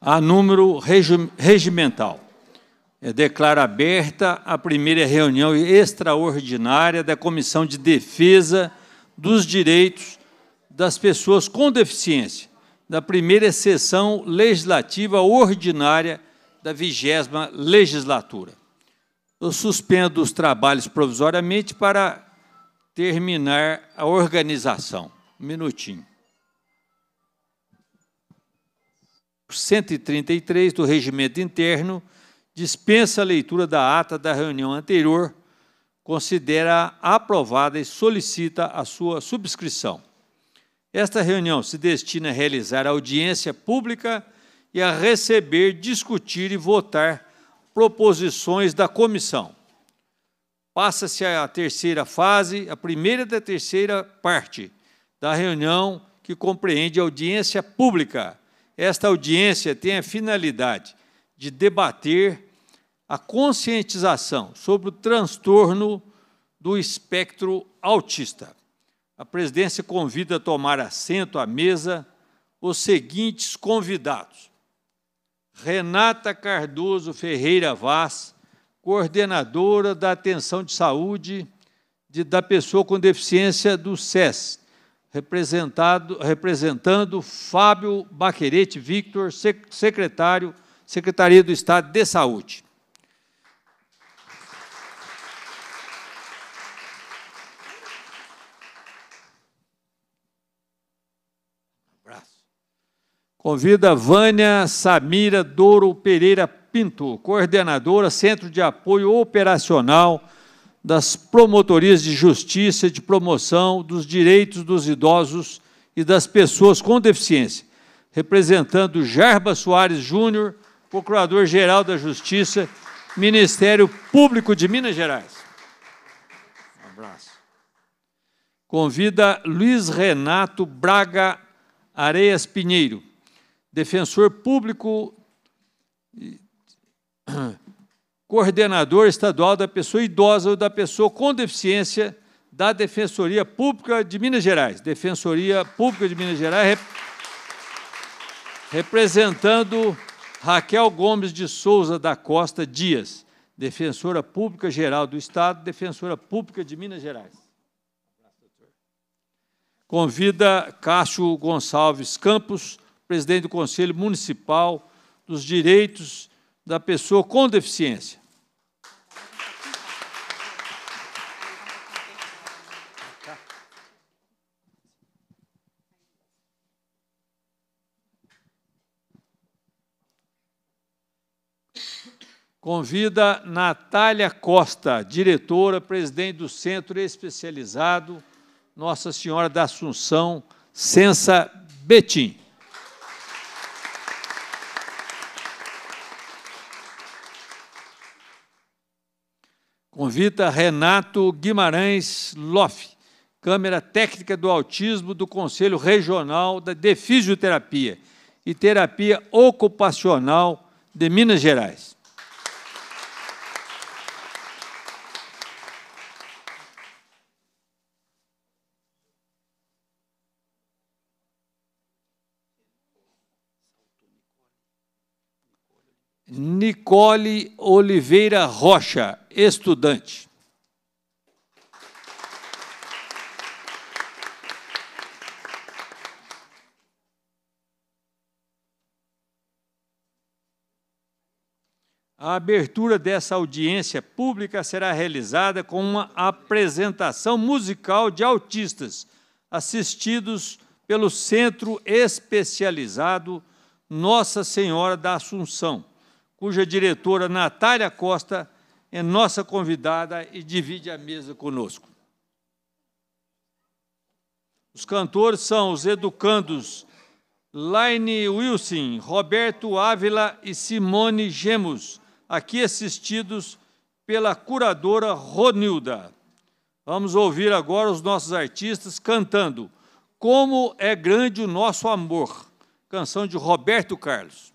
a número regimental. É, declaro aberta a primeira reunião extraordinária da Comissão de Defesa dos Direitos das Pessoas com Deficiência, da primeira sessão legislativa ordinária da vigésima legislatura. Eu suspendo os trabalhos provisoriamente para terminar a organização. Um minutinho. 133 do Regimento Interno dispensa a leitura da ata da reunião anterior, considera aprovada e solicita a sua subscrição. Esta reunião se destina a realizar audiência pública e a receber, discutir e votar proposições da comissão. Passa-se a terceira fase, a primeira da terceira parte da reunião, que compreende audiência pública esta audiência tem a finalidade de debater a conscientização sobre o transtorno do espectro autista. A presidência convida a tomar assento à mesa os seguintes convidados: Renata Cardoso Ferreira Vaz, coordenadora da Atenção de Saúde de, da Pessoa com Deficiência do SES, representado, representando Fábio Baquerete Victor, secretário, Secretaria do Estado de Saúde. Convida Vânia Samira Douro Pereira Pinto, coordenadora Centro de Apoio Operacional das promotorias de justiça de promoção dos direitos dos idosos e das pessoas com deficiência, representando Gerba Soares Júnior, Procurador-Geral da Justiça, Ministério Público de Minas Gerais. Um abraço. Convida Luiz Renato Braga Areias Pinheiro, defensor público coordenador estadual da pessoa idosa ou da pessoa com deficiência da Defensoria Pública de Minas Gerais. Defensoria Pública de Minas Gerais, rep representando Raquel Gomes de Souza da Costa Dias, Defensora Pública Geral do Estado, Defensora Pública de Minas Gerais. Convida Cássio Gonçalves Campos, presidente do Conselho Municipal dos Direitos da pessoa com deficiência. Convida Natália Costa, diretora, presidente do Centro Especializado Nossa Senhora da Assunção, Sensa Betim. Convita Renato Guimarães Loff, Câmara Técnica do Autismo do Conselho Regional da de Fisioterapia e Terapia Ocupacional de Minas Gerais. Nicole Oliveira Rocha, estudante. A abertura dessa audiência pública será realizada com uma apresentação musical de autistas, assistidos pelo Centro Especializado Nossa Senhora da Assunção cuja diretora Natália Costa é nossa convidada e divide a mesa conosco. Os cantores são os educandos Laine Wilson, Roberto Ávila e Simone Gemos, aqui assistidos pela curadora Ronilda. Vamos ouvir agora os nossos artistas cantando Como é Grande o Nosso Amor, canção de Roberto Carlos.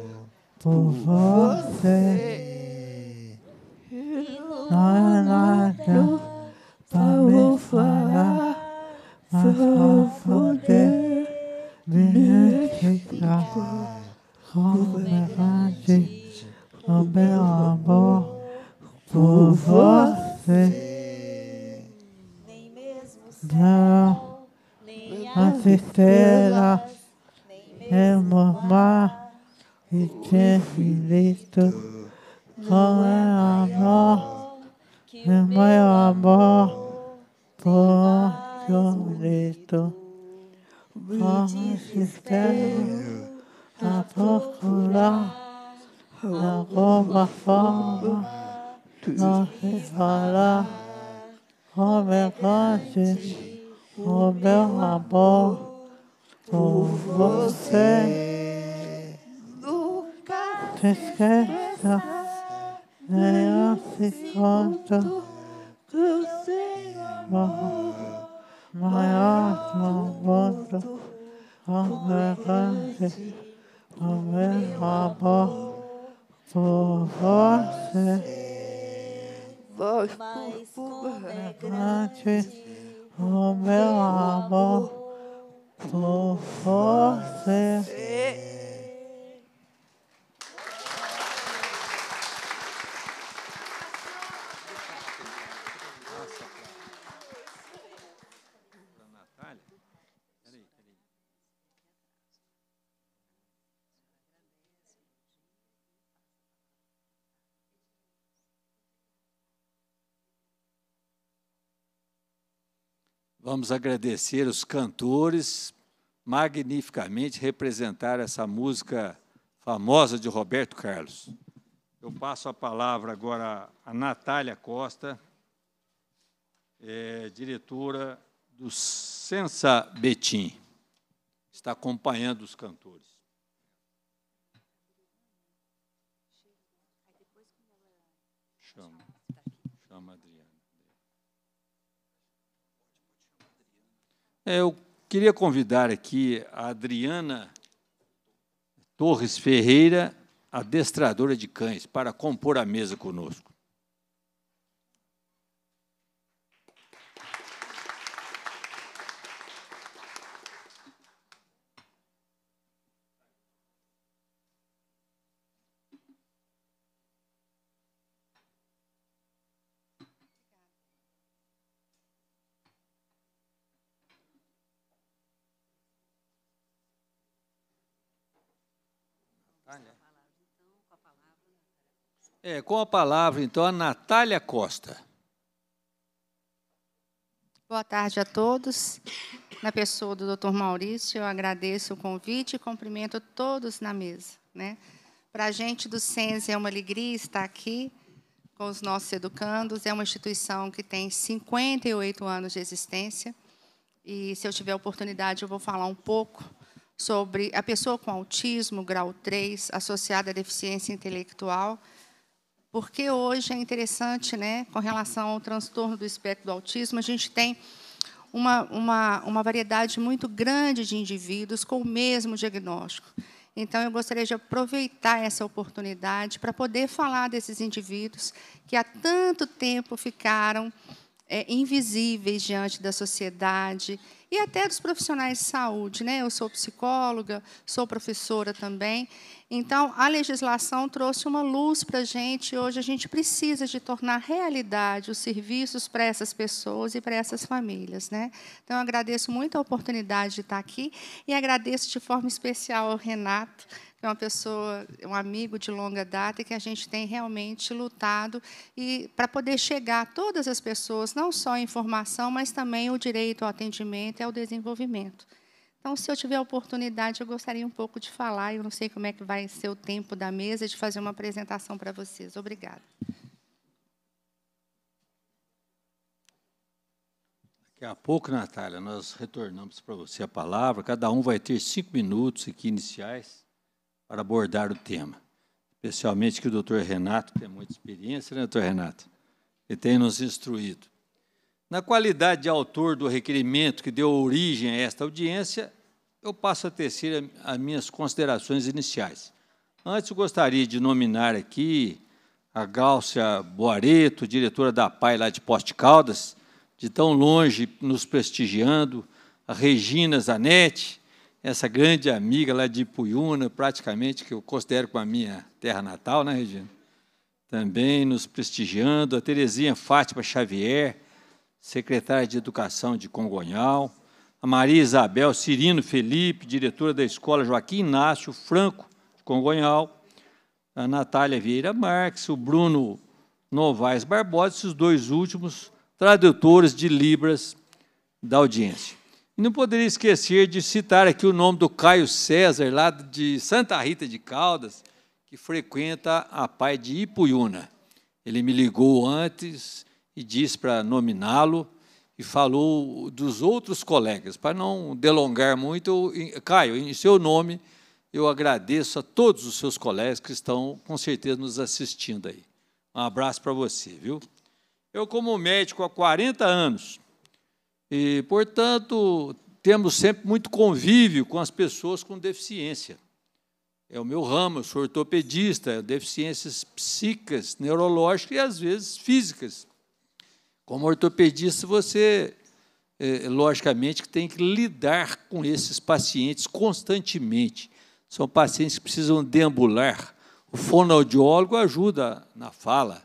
por você. Não é nada para me falar, mas vou poder me ficar com verdade, com meu amor por você. Nem mesmo não, nem a estrela, nem o mar e que Cristo com é amor, meu amor por Cristo, como espero a procurar alguma forma não se falar com é grande o meu amor por você esqueça, venha se conta que o Senhor maior no mundo, onde é grande o meu amor por você. Vós, por é grande o meu amor por você. Vamos agradecer os cantores, magnificamente representar essa música famosa de Roberto Carlos. Eu passo a palavra agora a Natália Costa, é, diretora do Sensa Betim. Está acompanhando os cantores. Eu queria convidar aqui a Adriana Torres Ferreira, adestradora de cães, para compor a mesa conosco. É, com a palavra, então, a Natália Costa. Boa tarde a todos. Na pessoa do Dr. Maurício, eu agradeço o convite e cumprimento todos na mesa. Né? Para a gente do SENSE é uma alegria estar aqui com os nossos educandos. É uma instituição que tem 58 anos de existência. E, se eu tiver oportunidade, eu vou falar um pouco sobre a pessoa com autismo, grau 3, associada à deficiência intelectual porque hoje é interessante, né, com relação ao transtorno do espectro do autismo, a gente tem uma, uma, uma variedade muito grande de indivíduos com o mesmo diagnóstico. Então, eu gostaria de aproveitar essa oportunidade para poder falar desses indivíduos que há tanto tempo ficaram é, invisíveis diante da sociedade, e até dos profissionais de saúde. Né? Eu sou psicóloga, sou professora também. Então, a legislação trouxe uma luz para a gente. Hoje, a gente precisa de tornar realidade os serviços para essas pessoas e para essas famílias. Né? Então, eu agradeço muito a oportunidade de estar aqui e agradeço de forma especial ao Renato, que é uma pessoa, um amigo de longa data, e que a gente tem realmente lutado e para poder chegar a todas as pessoas, não só a informação, mas também o direito ao atendimento que é o desenvolvimento. Então, se eu tiver a oportunidade, eu gostaria um pouco de falar. Eu não sei como é que vai ser o tempo da mesa de fazer uma apresentação para vocês. Obrigada. Daqui a pouco, Natália, nós retornamos para você a palavra. Cada um vai ter cinco minutos aqui iniciais para abordar o tema. Especialmente que o doutor Renato tem muita experiência, né, doutor Renato? Ele tem nos instruído. Na qualidade de autor do requerimento que deu origem a esta audiência, eu passo a tecer as minhas considerações iniciais. Antes, gostaria de nominar aqui a Gálcia Boareto, diretora da PAI lá de Poste Caldas, de tão longe nos prestigiando, a Regina Zanetti, essa grande amiga lá de Puyuna, praticamente, que eu considero como a minha terra natal, né, Regina? Também nos prestigiando, a Terezinha Fátima Xavier, secretária de Educação de Congonhal, a Maria Isabel Cirino Felipe, diretora da Escola Joaquim Inácio Franco de Congonhal, a Natália Vieira Marques, o Bruno Novaes Barbosa, esses dois últimos tradutores de Libras da audiência. E não poderia esquecer de citar aqui o nome do Caio César, lá de Santa Rita de Caldas, que frequenta a Pai de Ipuyuna. Ele me ligou antes e disse para nominá-lo e falou dos outros colegas. Para não delongar muito, eu, Caio, em seu nome, eu agradeço a todos os seus colegas que estão, com certeza, nos assistindo aí. Um abraço para você, viu? Eu, como médico há 40 anos, e, portanto, temos sempre muito convívio com as pessoas com deficiência. É o meu ramo, eu sou ortopedista, deficiências psíquicas, neurológicas e, às vezes, físicas. Como ortopedista, você, é, logicamente, tem que lidar com esses pacientes constantemente. São pacientes que precisam deambular. O fonoaudiólogo ajuda na fala,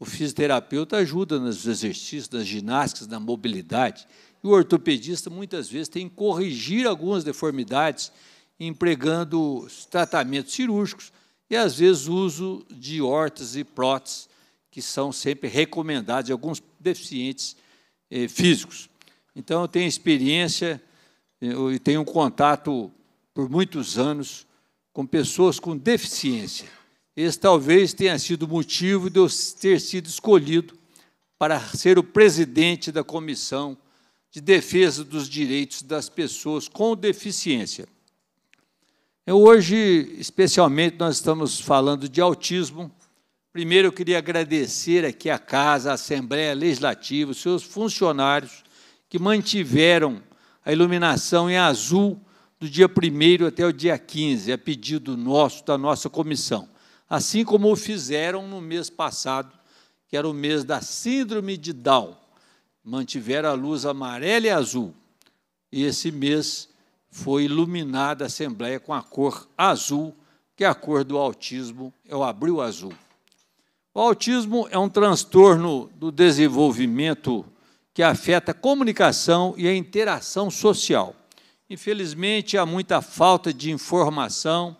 o fisioterapeuta ajuda nos exercícios, nas ginásticas, na mobilidade. E o ortopedista, muitas vezes, tem que corrigir algumas deformidades empregando tratamentos cirúrgicos e, às vezes, uso de hortas e próteses, que são sempre recomendados em alguns deficientes eh, físicos. Então, eu tenho experiência e eh, tenho um contato por muitos anos com pessoas com deficiência. Esse talvez tenha sido o motivo de eu ter sido escolhido para ser o presidente da Comissão de Defesa dos Direitos das Pessoas com Deficiência. Eu, hoje, especialmente, nós estamos falando de autismo, Primeiro, eu queria agradecer aqui a Casa, a Assembleia Legislativa, os seus funcionários que mantiveram a iluminação em azul do dia 1 até o dia 15, a pedido nosso, da nossa comissão. Assim como o fizeram no mês passado, que era o mês da Síndrome de Down. Mantiveram a luz amarela e azul. E esse mês foi iluminada a Assembleia com a cor azul, que é a cor do autismo, é o abril azul. O autismo é um transtorno do desenvolvimento que afeta a comunicação e a interação social. Infelizmente, há muita falta de informação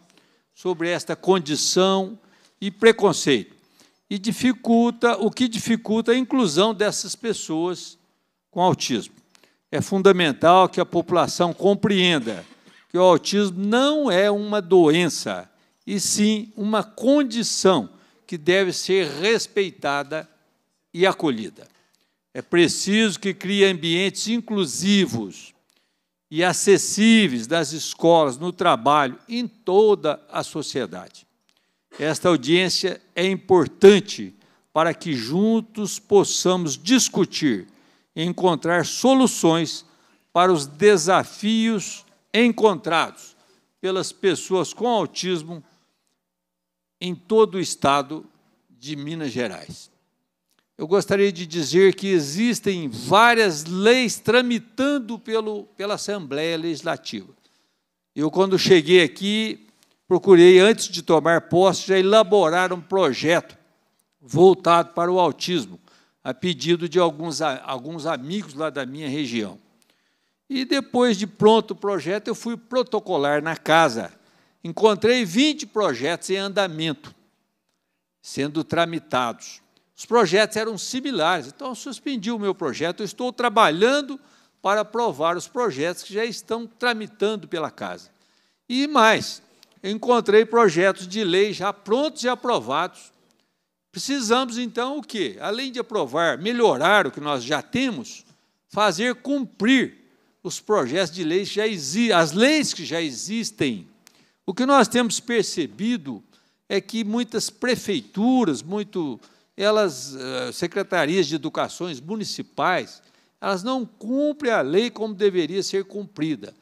sobre esta condição e preconceito, e dificulta o que dificulta a inclusão dessas pessoas com autismo. É fundamental que a população compreenda que o autismo não é uma doença, e sim uma condição que deve ser respeitada e acolhida. É preciso que crie ambientes inclusivos e acessíveis nas escolas, no trabalho, em toda a sociedade. Esta audiência é importante para que juntos possamos discutir e encontrar soluções para os desafios encontrados pelas pessoas com autismo em todo o estado de Minas Gerais. Eu gostaria de dizer que existem várias leis tramitando pelo, pela Assembleia Legislativa. Eu, quando cheguei aqui, procurei, antes de tomar posse, já elaborar um projeto voltado para o autismo, a pedido de alguns, alguns amigos lá da minha região. E depois de pronto o projeto, eu fui protocolar na casa encontrei 20 projetos em andamento, sendo tramitados. Os projetos eram similares, então eu suspendi o meu projeto. Eu estou trabalhando para aprovar os projetos que já estão tramitando pela casa. E mais, encontrei projetos de lei já prontos e aprovados. Precisamos, então, o quê? Além de aprovar, melhorar o que nós já temos, fazer cumprir os projetos de leis que já existem, as leis que já existem o que nós temos percebido é que muitas prefeituras, muito elas eh, secretarias de educações municipais, elas não cumprem a lei como deveria ser cumprida.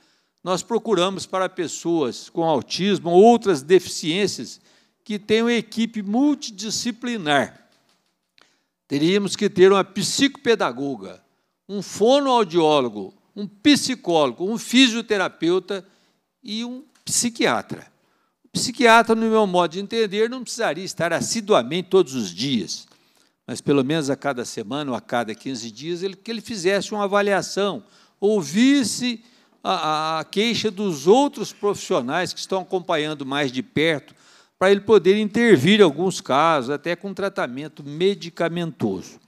Nós procuramos para pessoas com autismo ou outras deficiências que tenham equipe multidisciplinar. Teríamos que ter uma psicopedagoga, um fonoaudiólogo, um psicólogo, um fisioterapeuta e um psiquiatra. O psiquiatra, no meu modo de entender, não precisaria estar assiduamente todos os dias, mas pelo menos a cada semana ou a cada 15 dias, ele, que ele fizesse uma avaliação, ouvisse a, a queixa dos outros profissionais que estão acompanhando mais de perto, para ele poder intervir em alguns casos, até com tratamento medicamentoso.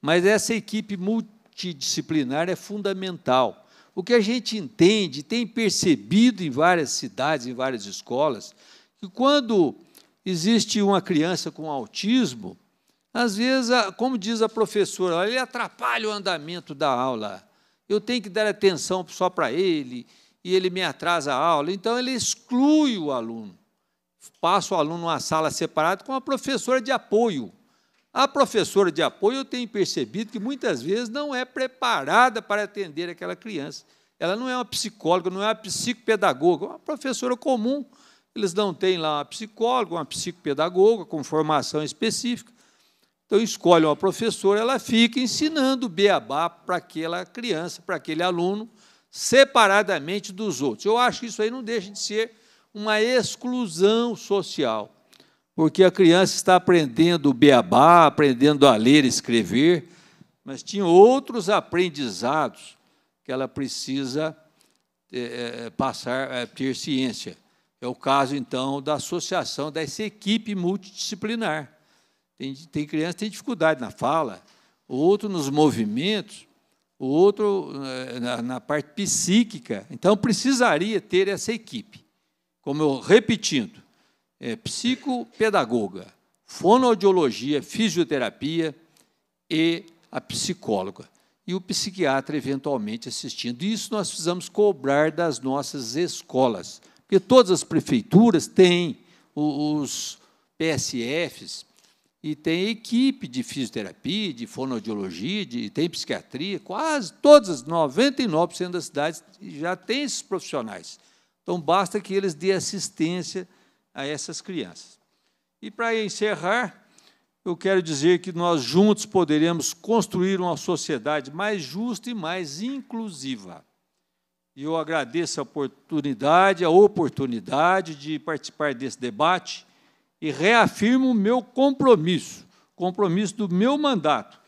Mas essa equipe multidisciplinar é fundamental o que a gente entende, tem percebido em várias cidades, em várias escolas, que quando existe uma criança com autismo, às vezes, como diz a professora, ele atrapalha o andamento da aula. Eu tenho que dar atenção só para ele e ele me atrasa a aula. Então, ele exclui o aluno. Passa o aluno numa sala separada com a professora de apoio. A professora de apoio, eu tenho percebido que muitas vezes não é preparada para atender aquela criança. Ela não é uma psicóloga, não é uma psicopedagoga, é uma professora comum. Eles não têm lá uma psicóloga, uma psicopedagoga com formação específica. Então, escolhe uma professora, ela fica ensinando o beabá para aquela criança, para aquele aluno, separadamente dos outros. Eu acho que isso aí não deixa de ser uma exclusão social porque a criança está aprendendo o beabá, aprendendo a ler e escrever, mas tinha outros aprendizados que ela precisa é, passar a eh, é, ter ciência. É o caso, então, da associação dessa equipe multidisciplinar. Tem, tem criança que tem dificuldade na fala, outro nos movimentos, outro na, na parte psíquica. Então, precisaria ter essa equipe. Como eu repetindo, é, psicopedagoga, fonoaudiologia, fisioterapia e a psicóloga. E o psiquiatra, eventualmente, assistindo. Isso nós precisamos cobrar das nossas escolas, porque todas as prefeituras têm os PSFs e tem equipe de fisioterapia, de fonoaudiologia, de, tem psiquiatria, quase todas, as 99% das cidades já tem esses profissionais. Então, basta que eles dêem assistência a essas crianças. E para encerrar, eu quero dizer que nós juntos poderemos construir uma sociedade mais justa e mais inclusiva. E eu agradeço a oportunidade, a oportunidade de participar desse debate e reafirmo o meu compromisso, compromisso do meu mandato,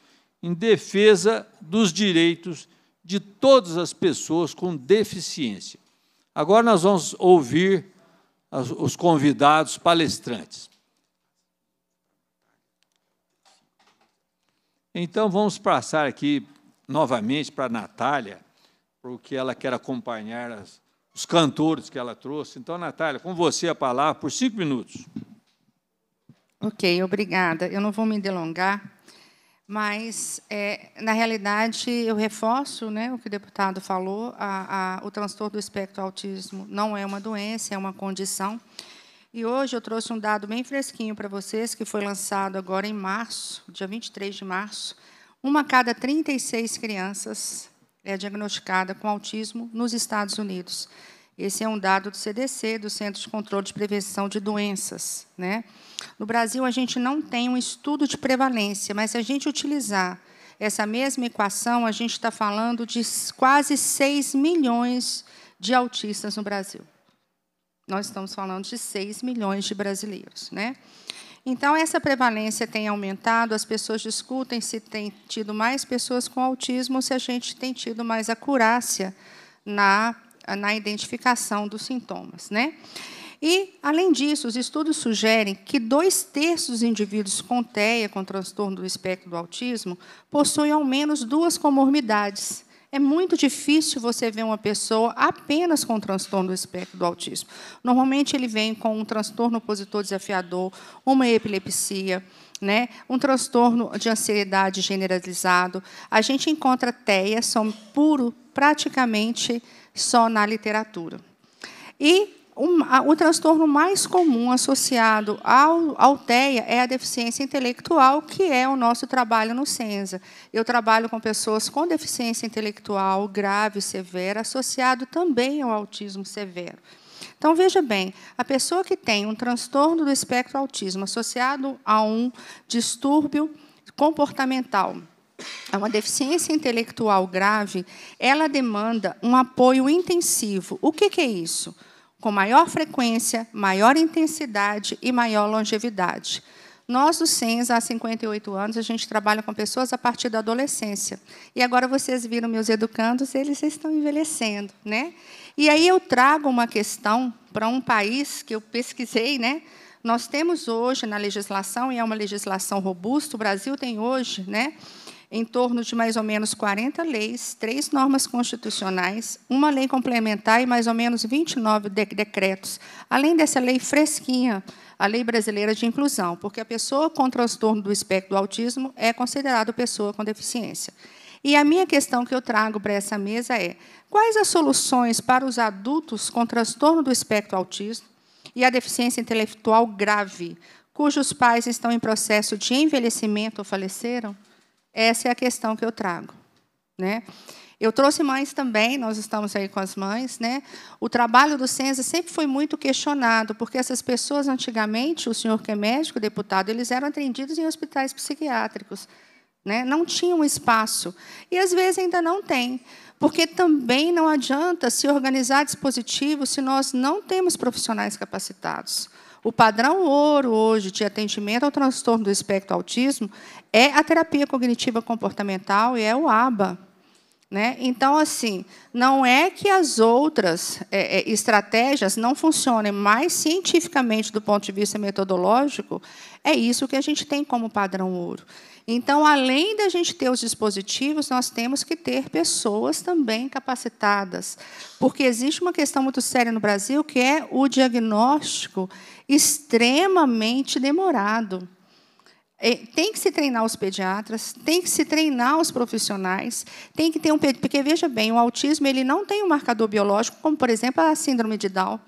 em defesa dos direitos de todas as pessoas com deficiência. Agora nós vamos ouvir os convidados palestrantes. Então, vamos passar aqui novamente para a Natália, porque ela quer acompanhar as, os cantores que ela trouxe. Então, Natália, com você a palavra por cinco minutos. Ok, obrigada. Eu não vou me delongar, mas, é, na realidade, eu reforço né, o que o deputado falou: a, a, o transtorno do espectro autismo não é uma doença, é uma condição. E hoje eu trouxe um dado bem fresquinho para vocês, que foi lançado agora em março, dia 23 de março. Uma a cada 36 crianças é diagnosticada com autismo nos Estados Unidos. Esse é um dado do CDC, do Centro de Controle de Prevenção de Doenças. Né? No Brasil, a gente não tem um estudo de prevalência, mas se a gente utilizar essa mesma equação, a gente está falando de quase 6 milhões de autistas no Brasil. Nós estamos falando de 6 milhões de brasileiros. Né? Então, essa prevalência tem aumentado, as pessoas discutem se tem tido mais pessoas com autismo, se a gente tem tido mais acurácia na na identificação dos sintomas. Né? E, além disso, os estudos sugerem que dois terços dos indivíduos com TEA, com transtorno do espectro do autismo, possuem ao menos duas comorbidades. É muito difícil você ver uma pessoa apenas com transtorno do espectro do autismo. Normalmente ele vem com um transtorno opositor desafiador, uma epilepsia, né? um transtorno de ansiedade generalizado. A gente encontra TEA, são puro praticamente só na literatura. E um, a, o transtorno mais comum associado ao, ao TEA é a deficiência intelectual, que é o nosso trabalho no Senza Eu trabalho com pessoas com deficiência intelectual grave, severa, associado também ao autismo severo. Então, veja bem, a pessoa que tem um transtorno do espectro autismo associado a um distúrbio comportamental é uma deficiência intelectual grave, ela demanda um apoio intensivo. O que, que é isso? Com maior frequência, maior intensidade e maior longevidade. Nós, do SENS, há 58 anos, a gente trabalha com pessoas a partir da adolescência. E agora vocês viram meus educandos, eles estão envelhecendo. Né? E aí eu trago uma questão para um país que eu pesquisei. Né? Nós temos hoje na legislação, e é uma legislação robusta, o Brasil tem hoje, né, em torno de mais ou menos 40 leis, três normas constitucionais, uma lei complementar e mais ou menos 29 de decretos, além dessa lei fresquinha, a Lei Brasileira de Inclusão, porque a pessoa com transtorno do espectro do autismo é considerada pessoa com deficiência. E a minha questão que eu trago para essa mesa é: quais as soluções para os adultos com transtorno do espectro autismo e a deficiência intelectual grave, cujos pais estão em processo de envelhecimento ou faleceram? Essa é a questão que eu trago. Né? Eu trouxe mães também, nós estamos aí com as mães. Né? O trabalho do Senza sempre foi muito questionado, porque essas pessoas, antigamente, o senhor que é médico, deputado, eles eram atendidos em hospitais psiquiátricos. Né? Não tinham espaço. E, às vezes, ainda não tem. Porque também não adianta se organizar dispositivos se nós não temos profissionais capacitados. O padrão ouro hoje de atendimento ao transtorno do espectro autismo é a terapia cognitiva comportamental e é o ABA. Né? Então, assim, não é que as outras é, é, estratégias não funcionem, mas cientificamente, do ponto de vista metodológico, é isso que a gente tem como padrão ouro. Então, além da gente ter os dispositivos, nós temos que ter pessoas também capacitadas, porque existe uma questão muito séria no Brasil que é o diagnóstico extremamente demorado. É, tem que se treinar os pediatras, tem que se treinar os profissionais, tem que ter um porque veja bem, o autismo ele não tem um marcador biológico, como por exemplo a síndrome de Down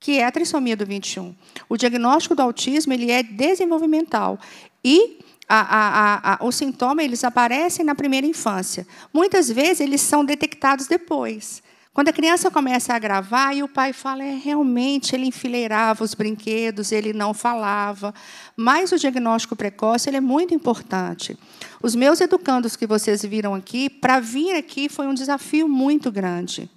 que é a trissomia do 21. O diagnóstico do autismo ele é desenvolvimental e a, a, o sintoma eles aparecem na primeira infância. Muitas vezes eles são detectados depois. Quando a criança começa a agravar e o pai fala, é, realmente ele enfileirava os brinquedos, ele não falava. Mas o diagnóstico precoce ele é muito importante. Os meus educandos que vocês viram aqui, para vir aqui foi um desafio muito grande,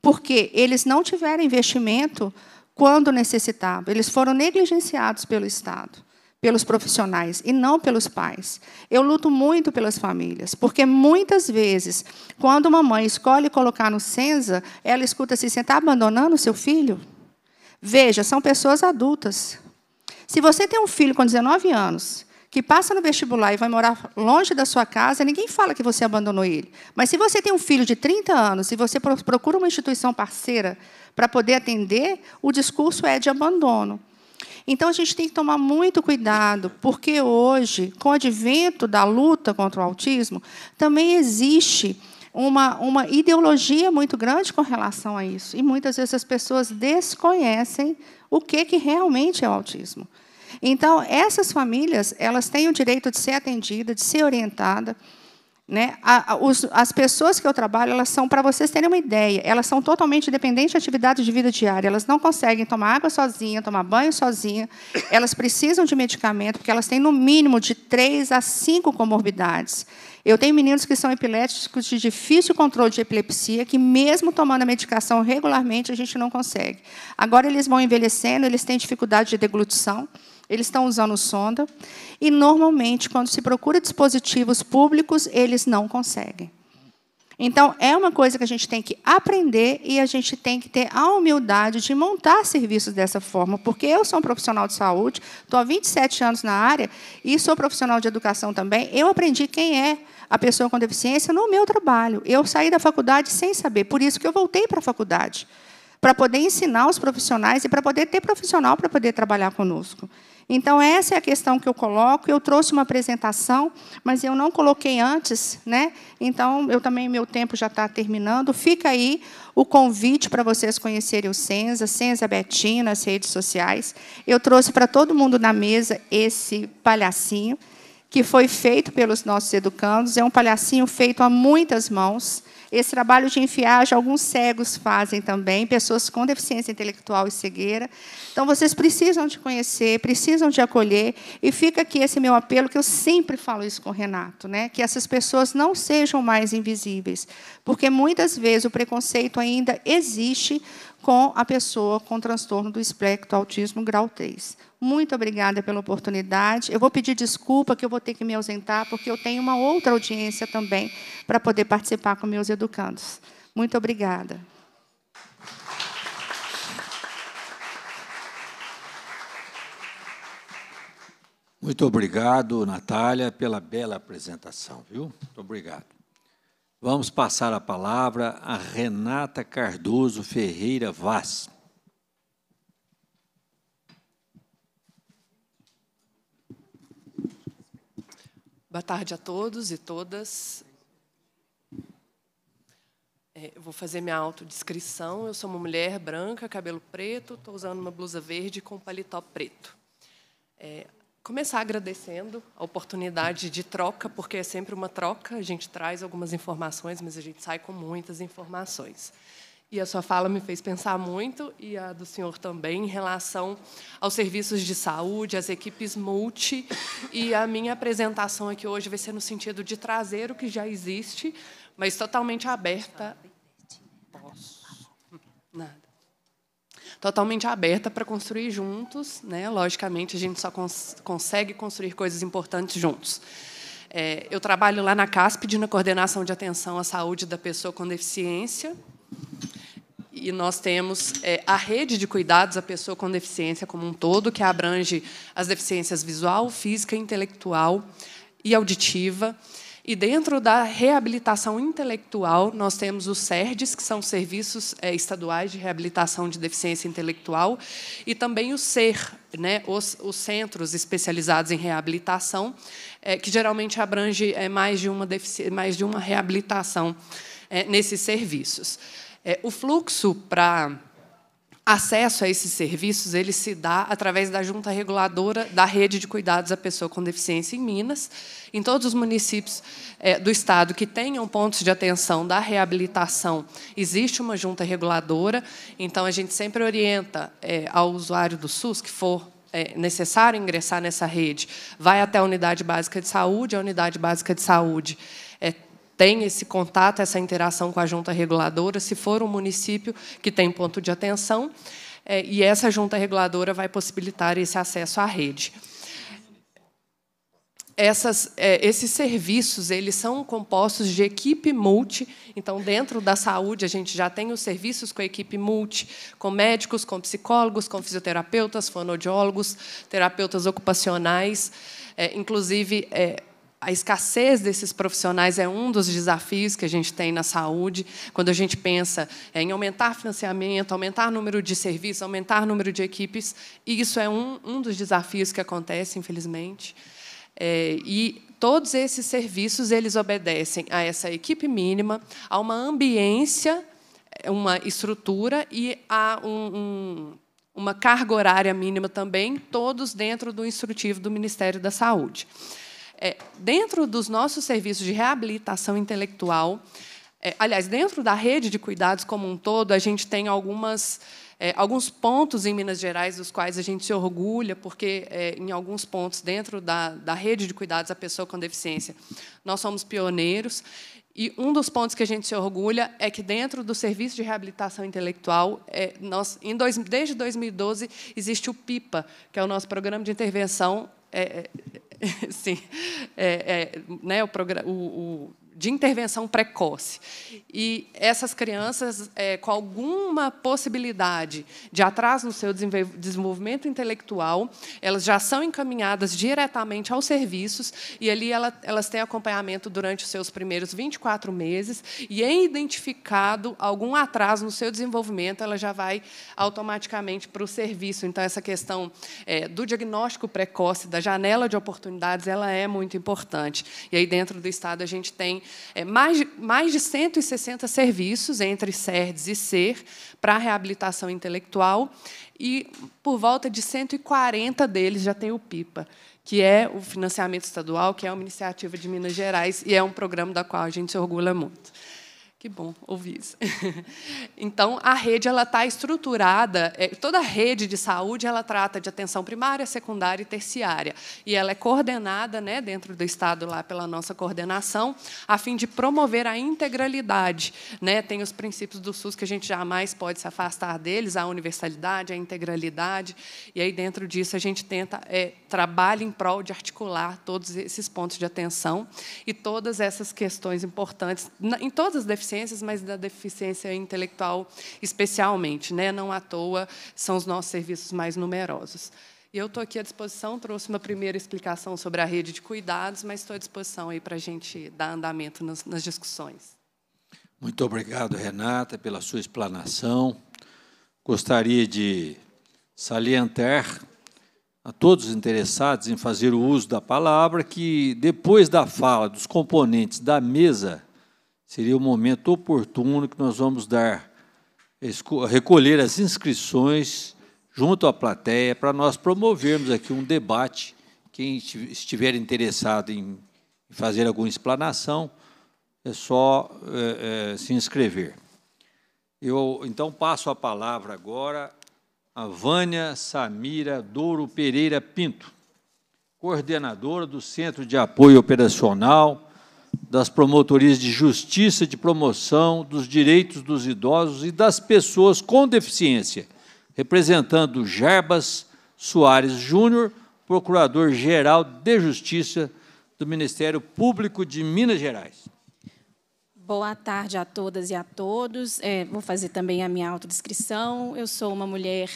porque eles não tiveram investimento quando necessitavam, eles foram negligenciados pelo Estado pelos profissionais e não pelos pais. Eu luto muito pelas famílias, porque muitas vezes, quando uma mãe escolhe colocar no Senza, ela escuta assim: você está abandonando o seu filho? Veja, são pessoas adultas. Se você tem um filho com 19 anos, que passa no vestibular e vai morar longe da sua casa, ninguém fala que você abandonou ele. Mas se você tem um filho de 30 anos e você procura uma instituição parceira para poder atender, o discurso é de abandono. Então a gente tem que tomar muito cuidado, porque hoje, com o advento da luta contra o autismo, também existe uma, uma ideologia muito grande com relação a isso. E muitas vezes as pessoas desconhecem o que, que realmente é o autismo. Então, essas famílias elas têm o direito de ser atendida, de ser orientada. Né? as pessoas que eu trabalho, elas são, para vocês terem uma ideia, elas são totalmente dependentes de atividades de vida diária. Elas não conseguem tomar água sozinha, tomar banho sozinha. Elas precisam de medicamento, porque elas têm, no mínimo, de três a cinco comorbidades. Eu tenho meninos que são epiléticos de difícil controle de epilepsia, que mesmo tomando a medicação regularmente, a gente não consegue. Agora eles vão envelhecendo, eles têm dificuldade de deglutição eles estão usando sonda, e normalmente, quando se procura dispositivos públicos, eles não conseguem. Então, é uma coisa que a gente tem que aprender e a gente tem que ter a humildade de montar serviços dessa forma, porque eu sou um profissional de saúde, estou há 27 anos na área e sou profissional de educação também. Eu aprendi quem é a pessoa com deficiência no meu trabalho. Eu saí da faculdade sem saber, por isso que eu voltei para a faculdade, para poder ensinar os profissionais e para poder ter profissional para poder trabalhar conosco. Então, essa é a questão que eu coloco. Eu trouxe uma apresentação, mas eu não coloquei antes, né? Então, eu também, meu tempo já está terminando. Fica aí o convite para vocês conhecerem o Senza, Senza Betina, as redes sociais. Eu trouxe para todo mundo na mesa esse palhacinho, que foi feito pelos nossos educandos. É um palhacinho feito a muitas mãos. Esse trabalho de enfiagem, alguns cegos fazem também, pessoas com deficiência intelectual e cegueira. Então, vocês precisam de conhecer, precisam de acolher, e fica aqui esse meu apelo, que eu sempre falo isso com o Renato, né? que essas pessoas não sejam mais invisíveis, porque muitas vezes o preconceito ainda existe, com a pessoa com transtorno do espectro autismo grau 3. Muito obrigada pela oportunidade. Eu vou pedir desculpa que eu vou ter que me ausentar, porque eu tenho uma outra audiência também para poder participar com meus educandos. Muito obrigada. Muito obrigado, Natália, pela bela apresentação, viu? Muito obrigado. Vamos passar a palavra a Renata Cardoso Ferreira Vaz. Boa tarde a todos e todas. É, eu vou fazer minha autodescrição. Eu sou uma mulher branca, cabelo preto, estou usando uma blusa verde com paletó preto. É, começar agradecendo a oportunidade de troca, porque é sempre uma troca, a gente traz algumas informações, mas a gente sai com muitas informações. E a sua fala me fez pensar muito, e a do senhor também, em relação aos serviços de saúde, às equipes multi. E a minha apresentação aqui hoje vai ser no sentido de trazer o que já existe, mas totalmente aberta totalmente aberta para construir juntos. Né? Logicamente, a gente só cons consegue construir coisas importantes juntos. É, eu trabalho lá na CASP, na Coordenação de Atenção à Saúde da Pessoa com Deficiência. E nós temos é, a rede de cuidados à pessoa com deficiência como um todo, que abrange as deficiências visual, física, intelectual e auditiva. E dentro da reabilitação intelectual, nós temos os SERDs, que são Serviços é, Estaduais de Reabilitação de Deficiência Intelectual, e também o SER, né, os, os centros especializados em reabilitação, é, que geralmente abrange é, mais, de uma mais de uma reabilitação é, nesses serviços. É, o fluxo para acesso a esses serviços ele se dá através da junta reguladora da rede de cuidados à pessoa com deficiência em Minas, em todos os municípios é, do estado que tenham pontos de atenção da reabilitação existe uma junta reguladora, então a gente sempre orienta é, ao usuário do SUS que for é necessário ingressar nessa rede, vai até a unidade básica de saúde. A unidade básica de saúde tem esse contato, essa interação com a junta reguladora, se for um município que tem ponto de atenção, é, e essa junta reguladora vai possibilitar esse acesso à rede. Essas, é, esses serviços eles são compostos de equipe multi. Então, dentro da saúde, a gente já tem os serviços com a equipe multi, com médicos, com psicólogos, com fisioterapeutas, fonoaudiólogos, terapeutas ocupacionais. É, inclusive, é, a escassez desses profissionais é um dos desafios que a gente tem na saúde, quando a gente pensa é, em aumentar financiamento, aumentar o número de serviços, aumentar o número de equipes. Isso é um, um dos desafios que acontece, infelizmente. É, e todos esses serviços eles obedecem a essa equipe mínima, a uma ambiência, é, uma estrutura e a um, um uma carga horária mínima também, todos dentro do instrutivo do Ministério da Saúde é, dentro dos nossos serviços de reabilitação intelectual, é, aliás, dentro da rede de cuidados como um todo, a gente tem algumas é, alguns pontos em Minas Gerais dos quais a gente se orgulha, porque é, em alguns pontos dentro da, da rede de cuidados à pessoa com deficiência nós somos pioneiros. E um dos pontos que a gente se orgulha é que dentro do serviço de reabilitação intelectual, é, nós, em dois, desde 2012 existe o PIPA, que é o nosso programa de intervenção é, é, Sim. É, é, né, o, o, de intervenção precoce. E essas crianças, é, com alguma possibilidade de atraso no seu desenvolvimento intelectual, elas já são encaminhadas diretamente aos serviços e ali ela, elas têm acompanhamento durante os seus primeiros 24 meses e, em identificado algum atraso no seu desenvolvimento, ela já vai automaticamente para o serviço. Então, essa questão é, do diagnóstico precoce, da janela de oportunidades, ela é muito importante. E aí, dentro do Estado, a gente tem é, mais, de, mais de 160 serviços entre SERDES e SER para reabilitação intelectual, e por volta de 140 deles já tem o PIPA, que é o financiamento estadual, que é uma iniciativa de Minas Gerais, e é um programa da qual a gente se orgulha muito. Que bom ouvir isso. então, a rede ela está estruturada, é, toda rede de saúde ela trata de atenção primária, secundária e terciária. E ela é coordenada né, dentro do Estado lá pela nossa coordenação, a fim de promover a integralidade. Né? Tem os princípios do SUS que a gente jamais pode se afastar deles, a universalidade, a integralidade. E aí, dentro disso, a gente tenta é, trabalha em prol de articular todos esses pontos de atenção e todas essas questões importantes, em todas as deficiências deficiências, mas da deficiência intelectual especialmente. Né? Não à toa são os nossos serviços mais numerosos. E eu estou aqui à disposição, trouxe uma primeira explicação sobre a rede de cuidados, mas estou à disposição aí para a gente dar andamento nas, nas discussões. Muito obrigado, Renata, pela sua explanação. Gostaria de salientar a todos os interessados em fazer o uso da palavra que, depois da fala dos componentes da mesa, seria o momento oportuno que nós vamos dar, recolher as inscrições junto à plateia para nós promovermos aqui um debate. Quem estiver interessado em fazer alguma explanação, é só é, é, se inscrever. Eu então passo a palavra agora a Vânia Samira Douro Pereira Pinto, coordenadora do Centro de Apoio Operacional das promotorias de justiça, de promoção dos direitos dos idosos e das pessoas com deficiência, representando Gerbas Soares Júnior, Procurador-Geral de Justiça do Ministério Público de Minas Gerais. Boa tarde a todas e a todos. É, vou fazer também a minha autodescrição. Eu sou uma mulher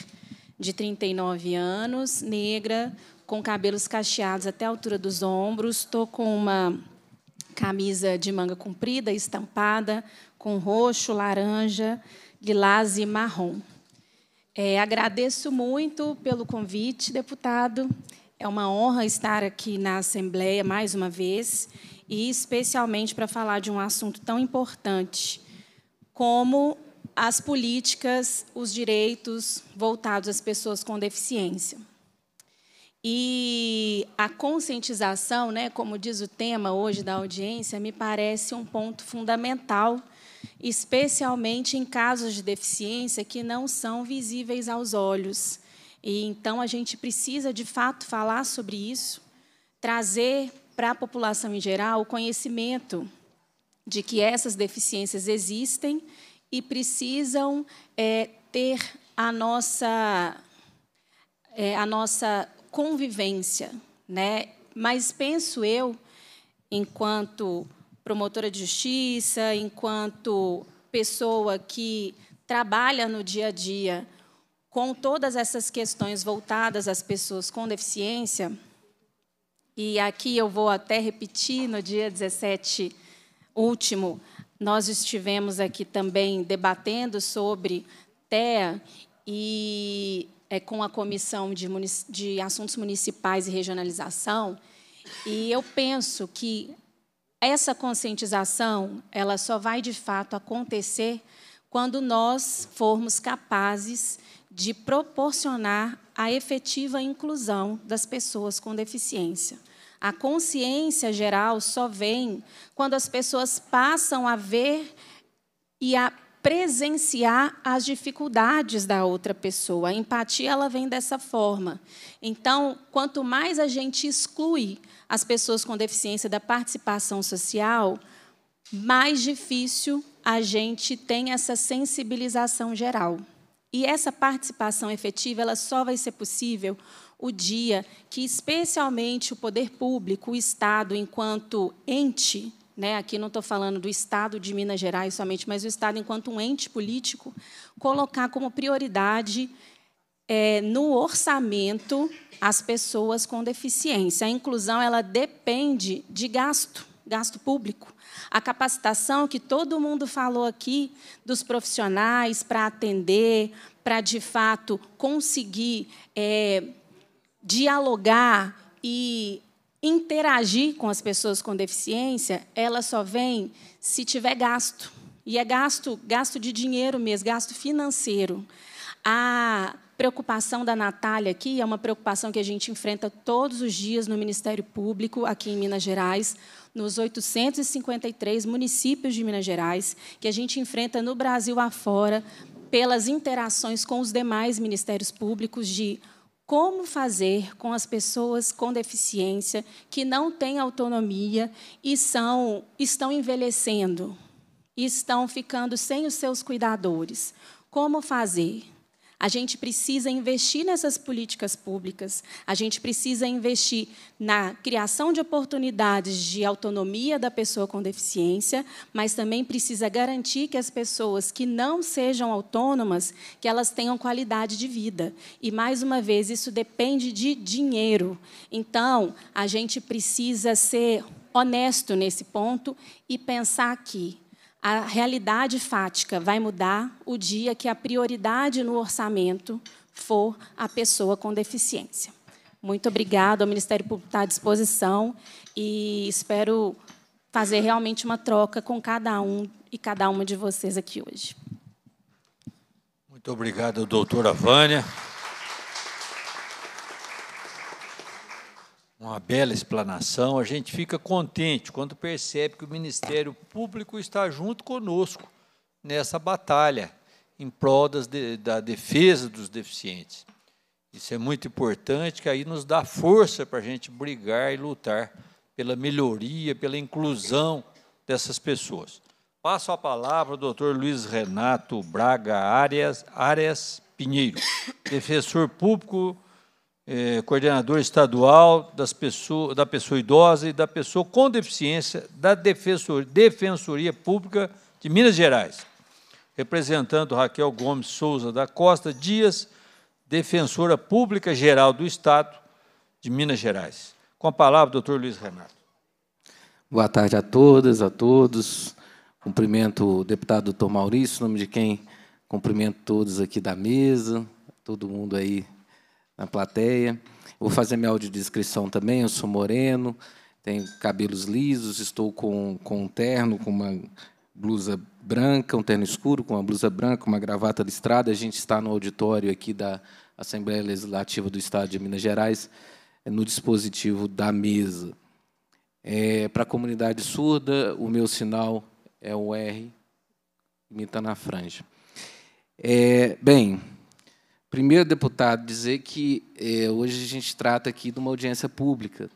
de 39 anos, negra, com cabelos cacheados até a altura dos ombros, estou com uma camisa de manga comprida, estampada, com roxo, laranja, lilás e marrom. É, agradeço muito pelo convite, deputado. É uma honra estar aqui na Assembleia mais uma vez e especialmente para falar de um assunto tão importante como as políticas, os direitos voltados às pessoas com deficiência. E a conscientização, né, como diz o tema hoje da audiência, me parece um ponto fundamental, especialmente em casos de deficiência que não são visíveis aos olhos. E então a gente precisa de fato falar sobre isso, trazer para a população em geral o conhecimento de que essas deficiências existem e precisam é, ter a nossa é, a nossa convivência, né? Mas penso eu, enquanto promotora de justiça, enquanto pessoa que trabalha no dia a dia com todas essas questões voltadas às pessoas com deficiência, e aqui eu vou até repetir, no dia 17 último, nós estivemos aqui também debatendo sobre TEA e é, com a Comissão de, de Assuntos Municipais e Regionalização, e eu penso que essa conscientização ela só vai, de fato, acontecer quando nós formos capazes de proporcionar a efetiva inclusão das pessoas com deficiência. A consciência geral só vem quando as pessoas passam a ver e a presenciar as dificuldades da outra pessoa. A empatia ela vem dessa forma. Então, quanto mais a gente exclui as pessoas com deficiência da participação social, mais difícil a gente tem essa sensibilização geral. E essa participação efetiva ela só vai ser possível o dia que, especialmente, o poder público, o Estado, enquanto ente, né, aqui não estou falando do Estado de Minas Gerais somente, mas o Estado enquanto um ente político, colocar como prioridade é, no orçamento as pessoas com deficiência. A inclusão ela depende de gasto, gasto público. A capacitação que todo mundo falou aqui dos profissionais para atender, para de fato conseguir é, dialogar e interagir com as pessoas com deficiência, ela só vem se tiver gasto. E é gasto, gasto de dinheiro mesmo, gasto financeiro. A preocupação da Natália aqui é uma preocupação que a gente enfrenta todos os dias no Ministério Público, aqui em Minas Gerais, nos 853 municípios de Minas Gerais, que a gente enfrenta no Brasil afora, pelas interações com os demais ministérios públicos de como fazer com as pessoas com deficiência que não têm autonomia e são, estão envelhecendo, estão ficando sem os seus cuidadores. Como fazer? A gente precisa investir nessas políticas públicas, a gente precisa investir na criação de oportunidades de autonomia da pessoa com deficiência, mas também precisa garantir que as pessoas que não sejam autônomas, que elas tenham qualidade de vida. E mais uma vez, isso depende de dinheiro. Então, a gente precisa ser honesto nesse ponto e pensar que a realidade fática vai mudar o dia que a prioridade no orçamento for a pessoa com deficiência. Muito obrigada, o Ministério Público está à disposição e espero fazer realmente uma troca com cada um e cada uma de vocês aqui hoje. Muito obrigado, doutora Vânia. uma bela explanação. A gente fica contente quando percebe que o Ministério Público está junto conosco nessa batalha em prol das de, da defesa dos deficientes. Isso é muito importante, que aí nos dá força para a gente brigar e lutar pela melhoria, pela inclusão dessas pessoas. Passo a palavra ao doutor Luiz Renato Braga Arias, Arias Pinheiro, defensor público é, coordenador estadual das pessoa, da pessoa idosa e da pessoa com deficiência da Defensor, Defensoria Pública de Minas Gerais, representando Raquel Gomes Souza da Costa Dias, Defensora Pública Geral do Estado de Minas Gerais. Com a palavra, doutor Luiz Renato. Boa tarde a todas, a todos. Cumprimento o deputado doutor Maurício, em nome de quem cumprimento todos aqui da mesa, todo mundo aí na plateia. Vou fazer minha audiodescrição também. Eu sou moreno, tenho cabelos lisos, estou com, com um terno, com uma blusa branca, um terno escuro, com uma blusa branca, uma gravata listrada. A gente está no auditório aqui da Assembleia Legislativa do Estado de Minas Gerais, é no dispositivo da mesa. É, para a comunidade surda, o meu sinal é o R, imita na franja. É, bem, primeiro, deputado, dizer que é, hoje a gente trata aqui de uma audiência pública.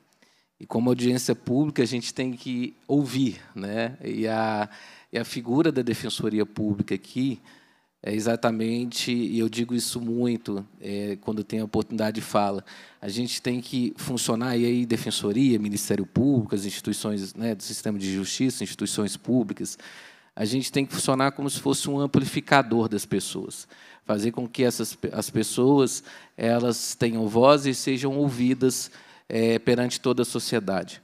E como audiência pública, a gente tem que ouvir. Né? E, a, e a figura da defensoria pública aqui é exatamente, e eu digo isso muito é, quando tenho a oportunidade de fala, a gente tem que funcionar, e aí defensoria, Ministério Público, as instituições né, do sistema de justiça, instituições públicas, a gente tem que funcionar como se fosse um amplificador das pessoas, fazer com que essas as pessoas elas tenham voz e sejam ouvidas é, perante toda a sociedade.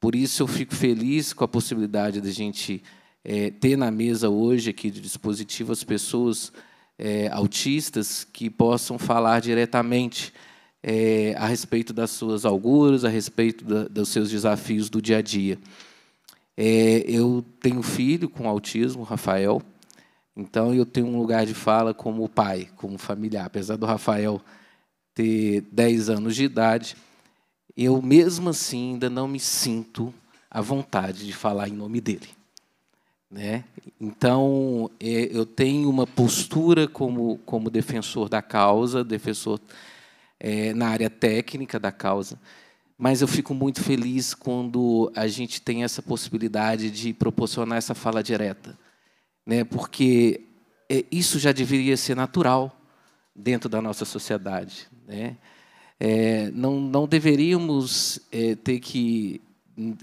Por isso eu fico feliz com a possibilidade de a gente é, ter na mesa hoje aqui de dispositivo as pessoas é, autistas que possam falar diretamente a respeito das suas alturas, a respeito da, dos seus desafios do dia a dia. É, eu tenho filho com autismo, Rafael, então eu tenho um lugar de fala como pai, como familiar. Apesar do Rafael ter 10 anos de idade, eu mesmo assim ainda não me sinto à vontade de falar em nome dele. Né? Então, é, eu tenho uma postura como, como defensor da causa, defensor é, na área técnica da causa, mas eu fico muito feliz quando a gente tem essa possibilidade de proporcionar essa fala direta, né? Porque é, isso já deveria ser natural dentro da nossa sociedade, né? É, não, não deveríamos é, ter que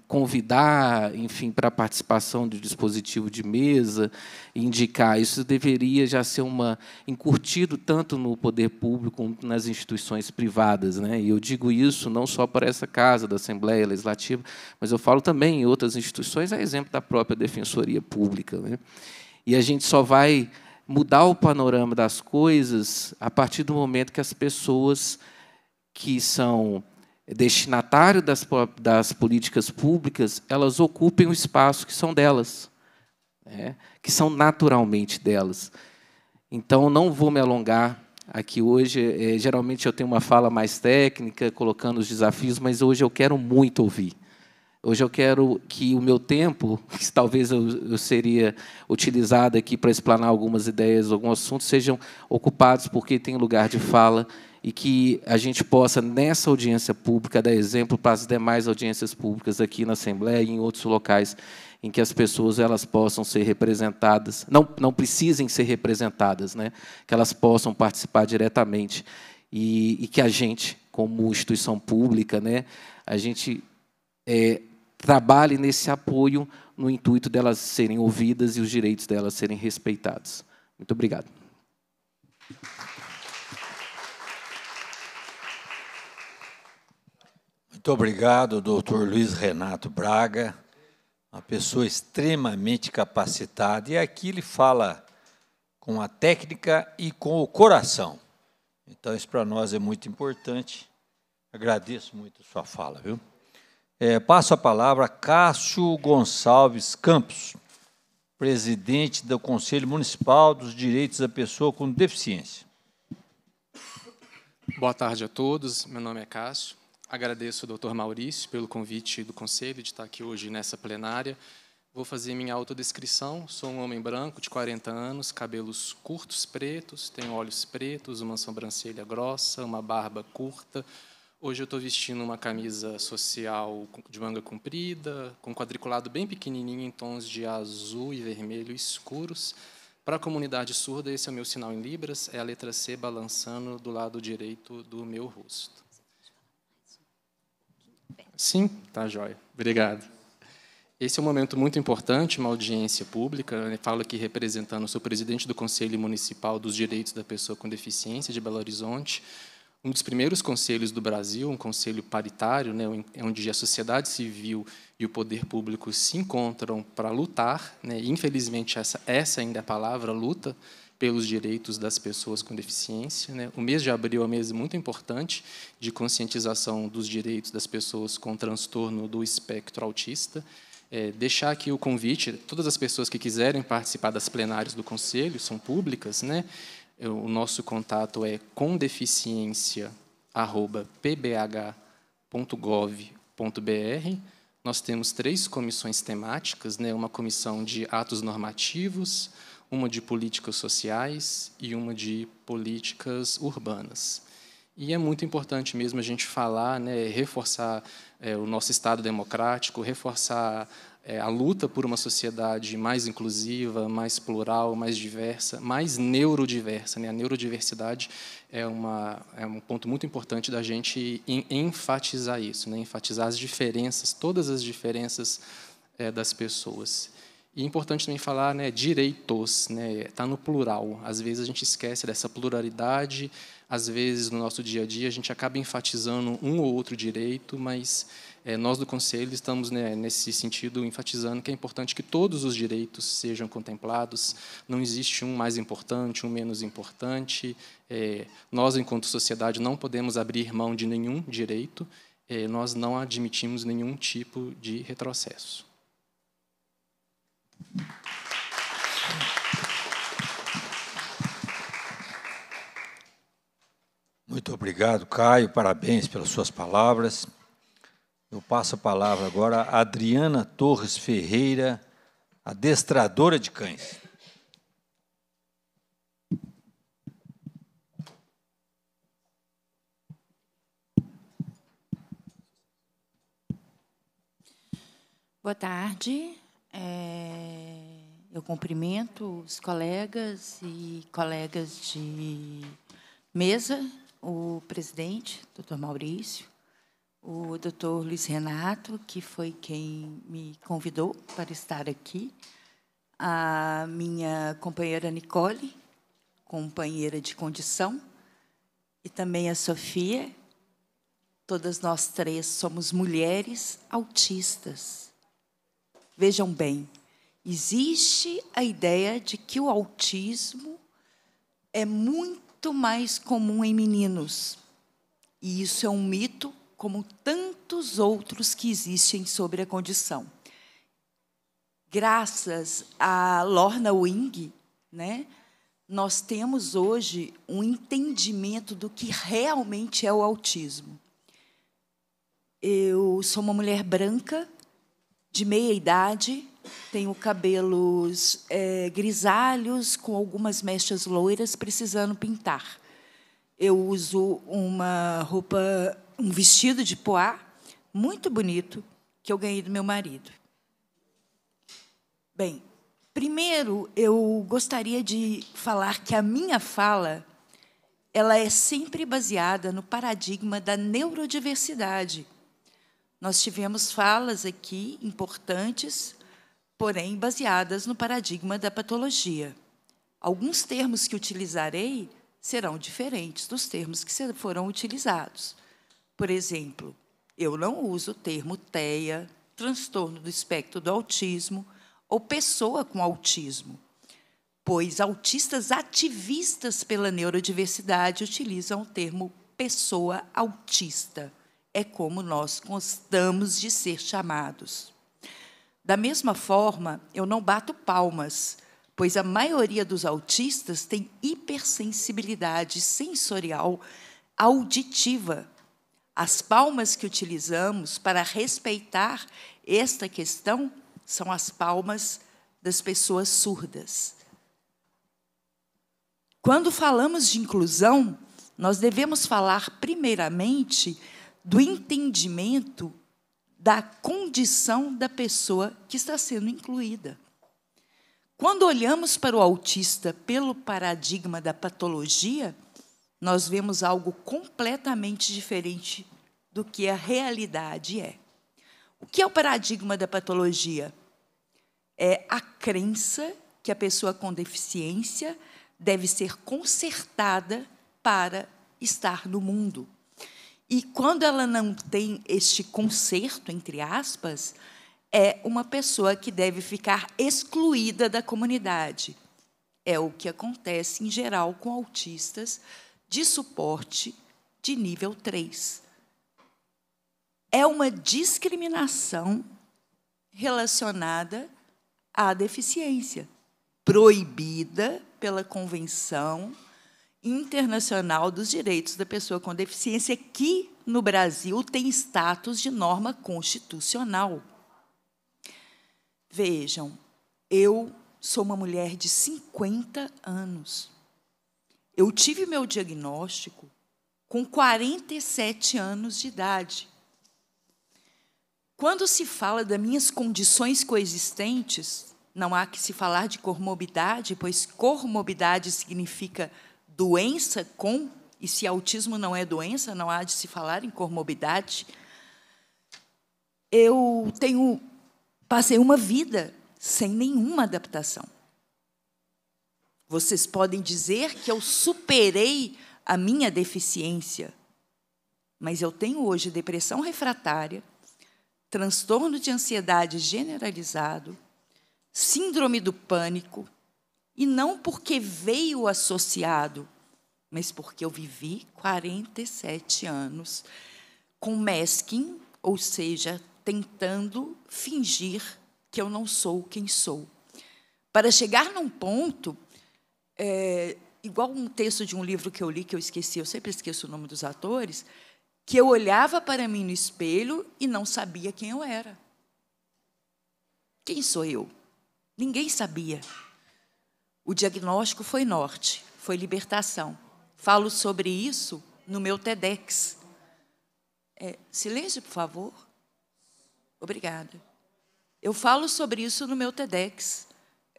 convidar, enfim, para a participação do dispositivo de mesa, indicar. Isso deveria já ser uma encurtido tanto no poder público como nas instituições privadas, né? E eu digo isso não só para essa casa da Assembleia Legislativa, mas eu falo também em outras instituições, a exemplo da própria Defensoria Pública, né? E a gente só vai mudar o panorama das coisas a partir do momento que as pessoas que são é destinatário das, das políticas públicas, elas ocupem o espaço que são delas, né, que são naturalmente delas. Então, não vou me alongar aqui hoje. É, geralmente eu tenho uma fala mais técnica, colocando os desafios, mas hoje eu quero muito ouvir. Hoje eu quero que o meu tempo, que talvez eu, eu seria utilizado aqui para explanar algumas ideias, algum assunto, sejam ocupados porque tem lugar de fala e que a gente possa, nessa audiência pública, dar exemplo para as demais audiências públicas aqui na Assembleia e em outros locais em que as pessoas elas possam ser representadas, não, não precisem ser representadas, né? que elas possam participar diretamente e, e que a gente, como instituição pública, né, a gente é, trabalhe nesse apoio no intuito delas serem ouvidas e os direitos delas serem respeitados. Muito obrigado. Muito obrigado, doutor Luiz Renato Braga, uma pessoa extremamente capacitada. E aqui ele fala com a técnica e com o coração. Então, isso para nós é muito importante. Agradeço muito sua fala, viu? É, passo a palavra a Cássio Gonçalves Campos, presidente do Conselho Municipal dos Direitos da Pessoa com Deficiência. Boa tarde a todos. Meu nome é Cássio. Agradeço ao doutor Maurício pelo convite do Conselho de estar aqui hoje nessa plenária. Vou fazer minha autodescrição. Sou um homem branco de 40 anos, cabelos curtos pretos, tenho olhos pretos, uma sobrancelha grossa, uma barba curta. Hoje eu estou vestindo uma camisa social de manga comprida, com quadriculado bem pequenininho em tons de azul e vermelho escuros. Para a comunidade surda, esse é o meu sinal em libras, é a letra C balançando do lado direito do meu rosto. Sim, tá joia. Obrigado. Esse é um momento muito importante, uma audiência pública. Eu falo aqui representando, sou presidente do Conselho Municipal dos Direitos da Pessoa com Deficiência de Belo Horizonte, um dos primeiros conselhos do Brasil, um conselho paritário, né, é onde a sociedade civil e o poder público se encontram para lutar. Né, infelizmente, essa, essa ainda é a palavra, luta, pelos direitos das pessoas com deficiência. Né? O mês de abril é um mês muito importante de conscientização dos direitos das pessoas com transtorno do espectro autista. É, deixar aqui o convite, todas as pessoas que quiserem participar das plenárias do Conselho, são públicas, né? o nosso contato é condeficiência.pbh.gov.br. Nós temos três comissões temáticas, né? uma comissão de atos normativos, uma de políticas sociais e uma de políticas urbanas. E é muito importante mesmo a gente falar, né, reforçar é, o nosso Estado democrático, reforçar é, a luta por uma sociedade mais inclusiva, mais plural, mais diversa, mais neurodiversa. Né? A neurodiversidade é, uma, é um ponto muito importante da gente em, enfatizar isso, né? enfatizar as diferenças, todas as diferenças é, das pessoas. E é importante também falar né, direitos, está né, tá no plural. Às vezes a gente esquece dessa pluralidade, às vezes no nosso dia a dia a gente acaba enfatizando um ou outro direito, mas é, nós do Conselho estamos né, nesse sentido enfatizando que é importante que todos os direitos sejam contemplados, não existe um mais importante, um menos importante. É, nós, enquanto sociedade, não podemos abrir mão de nenhum direito, é, nós não admitimos nenhum tipo de retrocesso. Muito obrigado, Caio. Parabéns pelas suas palavras. Eu passo a palavra agora a Adriana Torres Ferreira, adestradora de cães. Boa tarde. É... Eu cumprimento os colegas e colegas de mesa, o presidente, doutor Maurício, o doutor Luiz Renato, que foi quem me convidou para estar aqui, a minha companheira Nicole, companheira de condição, e também a Sofia. Todas nós três somos mulheres autistas. Vejam bem, Existe a ideia de que o autismo é muito mais comum em meninos. E isso é um mito, como tantos outros que existem sobre a condição. Graças a Lorna Wing, né, nós temos hoje um entendimento do que realmente é o autismo. Eu sou uma mulher branca, de meia idade, tenho cabelos é, grisalhos, com algumas mechas loiras, precisando pintar. Eu uso uma roupa, um vestido de poá, muito bonito, que eu ganhei do meu marido. Bem, primeiro eu gostaria de falar que a minha fala ela é sempre baseada no paradigma da neurodiversidade. Nós tivemos falas aqui importantes porém baseadas no paradigma da patologia. Alguns termos que utilizarei serão diferentes dos termos que foram utilizados. Por exemplo, eu não uso o termo TEA, transtorno do espectro do autismo, ou pessoa com autismo, pois autistas ativistas pela neurodiversidade utilizam o termo pessoa autista. É como nós constamos de ser chamados. Da mesma forma, eu não bato palmas, pois a maioria dos autistas tem hipersensibilidade sensorial auditiva. As palmas que utilizamos para respeitar esta questão são as palmas das pessoas surdas. Quando falamos de inclusão, nós devemos falar primeiramente do entendimento da condição da pessoa que está sendo incluída. Quando olhamos para o autista pelo paradigma da patologia, nós vemos algo completamente diferente do que a realidade é. O que é o paradigma da patologia? É a crença que a pessoa com deficiência deve ser consertada para estar no mundo. E quando ela não tem este conserto, entre aspas, é uma pessoa que deve ficar excluída da comunidade. É o que acontece, em geral, com autistas de suporte de nível 3. É uma discriminação relacionada à deficiência, proibida pela Convenção Internacional dos Direitos da Pessoa com Deficiência, que no Brasil tem status de norma constitucional. Vejam, eu sou uma mulher de 50 anos. Eu tive meu diagnóstico com 47 anos de idade. Quando se fala das minhas condições coexistentes, não há que se falar de comorbidade, pois comorbidade significa doença com, e se autismo não é doença, não há de se falar em comorbidade. Eu tenho passei uma vida sem nenhuma adaptação. Vocês podem dizer que eu superei a minha deficiência, mas eu tenho hoje depressão refratária, transtorno de ansiedade generalizado, síndrome do pânico, e não porque veio associado, mas porque eu vivi 47 anos com masking, ou seja, tentando fingir que eu não sou quem sou. Para chegar num ponto, é, igual um texto de um livro que eu li, que eu esqueci, eu sempre esqueço o nome dos atores, que eu olhava para mim no espelho e não sabia quem eu era. Quem sou eu? Ninguém sabia. O diagnóstico foi norte, foi libertação. Falo sobre isso no meu TEDx. É, silêncio, por favor. Obrigada. Eu falo sobre isso no meu TEDx,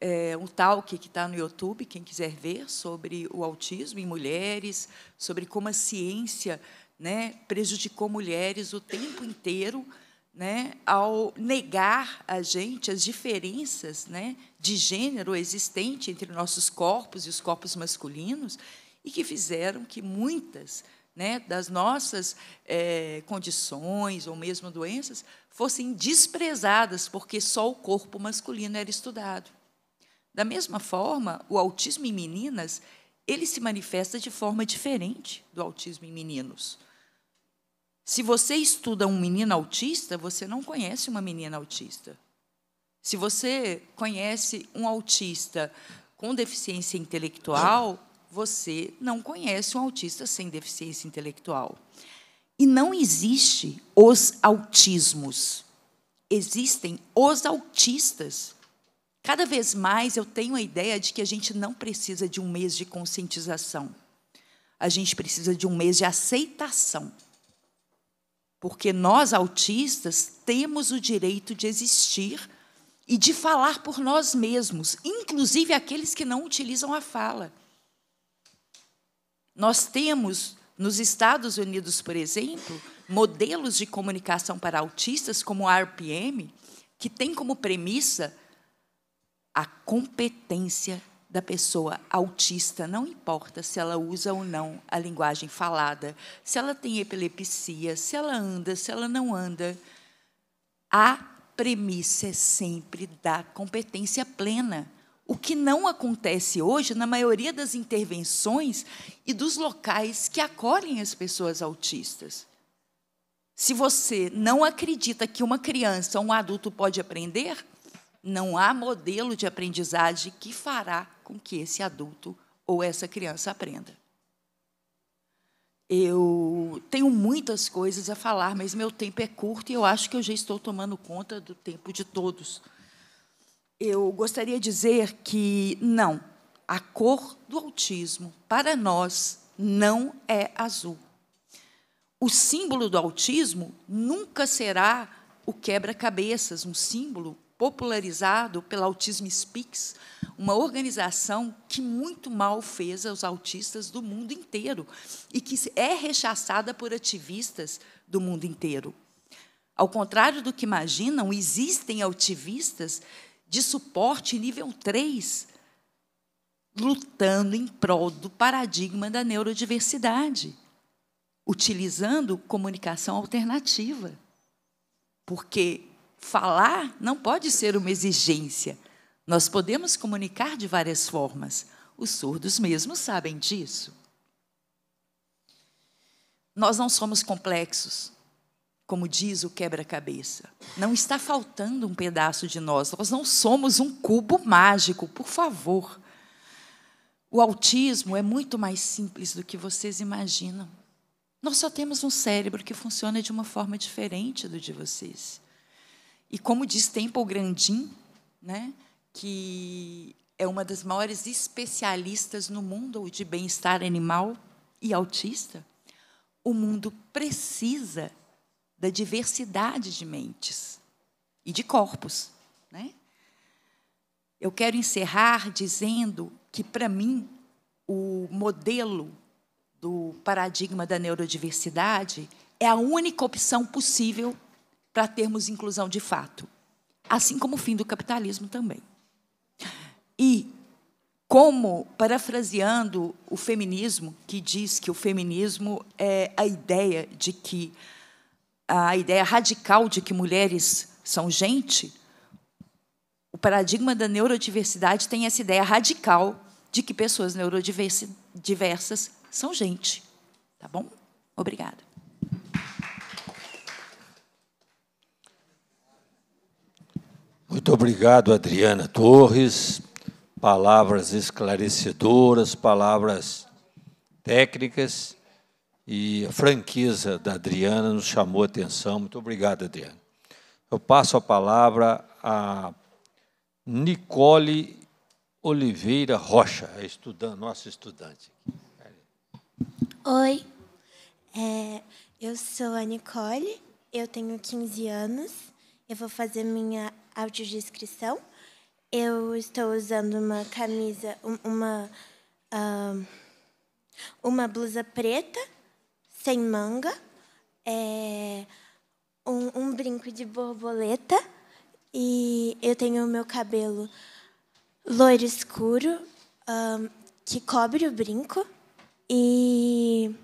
é, um talk que está no YouTube, quem quiser ver, sobre o autismo em mulheres, sobre como a ciência né, prejudicou mulheres o tempo inteiro né, ao negar a gente as diferenças né, de gênero existente entre nossos corpos e os corpos masculinos, e que fizeram que muitas né, das nossas é, condições ou mesmo doenças fossem desprezadas, porque só o corpo masculino era estudado. Da mesma forma, o autismo em meninas ele se manifesta de forma diferente do autismo em meninos. Se você estuda um menino autista, você não conhece uma menina autista. Se você conhece um autista com deficiência intelectual, você não conhece um autista sem deficiência intelectual. E não existe os autismos. Existem os autistas. Cada vez mais eu tenho a ideia de que a gente não precisa de um mês de conscientização. A gente precisa de um mês de aceitação porque nós autistas temos o direito de existir e de falar por nós mesmos, inclusive aqueles que não utilizam a fala. Nós temos nos Estados Unidos, por exemplo, modelos de comunicação para autistas como a RPM, que tem como premissa a competência da pessoa autista, não importa se ela usa ou não a linguagem falada, se ela tem epilepsia, se ela anda, se ela não anda, a premissa é sempre da competência plena. O que não acontece hoje na maioria das intervenções e dos locais que acolhem as pessoas autistas. Se você não acredita que uma criança, ou um adulto pode aprender, não há modelo de aprendizagem que fará com que esse adulto ou essa criança aprenda. Eu tenho muitas coisas a falar, mas meu tempo é curto e eu acho que eu já estou tomando conta do tempo de todos. Eu gostaria de dizer que não, a cor do autismo para nós não é azul. O símbolo do autismo nunca será o quebra-cabeças, um símbolo popularizado pela Autism Speaks, uma organização que muito mal fez aos autistas do mundo inteiro e que é rechaçada por ativistas do mundo inteiro. Ao contrário do que imaginam, existem ativistas de suporte nível 3 lutando em prol do paradigma da neurodiversidade, utilizando comunicação alternativa. Porque falar não pode ser uma exigência. Nós podemos comunicar de várias formas. Os surdos mesmos sabem disso. Nós não somos complexos, como diz o quebra-cabeça. Não está faltando um pedaço de nós. Nós não somos um cubo mágico, por favor. O autismo é muito mais simples do que vocês imaginam. Nós só temos um cérebro que funciona de uma forma diferente do de vocês. E como diz Temple Grandin, né, que é uma das maiores especialistas no mundo de bem-estar animal e autista, o mundo precisa da diversidade de mentes e de corpos. Né? Eu quero encerrar dizendo que, para mim, o modelo do paradigma da neurodiversidade é a única opção possível para termos inclusão de fato, assim como o fim do capitalismo também. E como, parafraseando o feminismo, que diz que o feminismo é a ideia de que a ideia radical de que mulheres são gente, o paradigma da neurodiversidade tem essa ideia radical de que pessoas neurodiversas são gente. Tá bom? Obrigada. Muito obrigado, Adriana Torres. Palavras esclarecedoras, palavras técnicas. E a franqueza da Adriana nos chamou a atenção. Muito obrigado, Adriana. Eu passo a palavra a Nicole Oliveira Rocha, a estudante, nossa estudante. Oi, é, eu sou a Nicole, eu tenho 15 anos, eu vou fazer minha audiodescrição. Eu estou usando uma camisa, uma, uma blusa preta, sem manga, é, um, um brinco de borboleta e eu tenho o meu cabelo loiro escuro, que cobre o brinco. E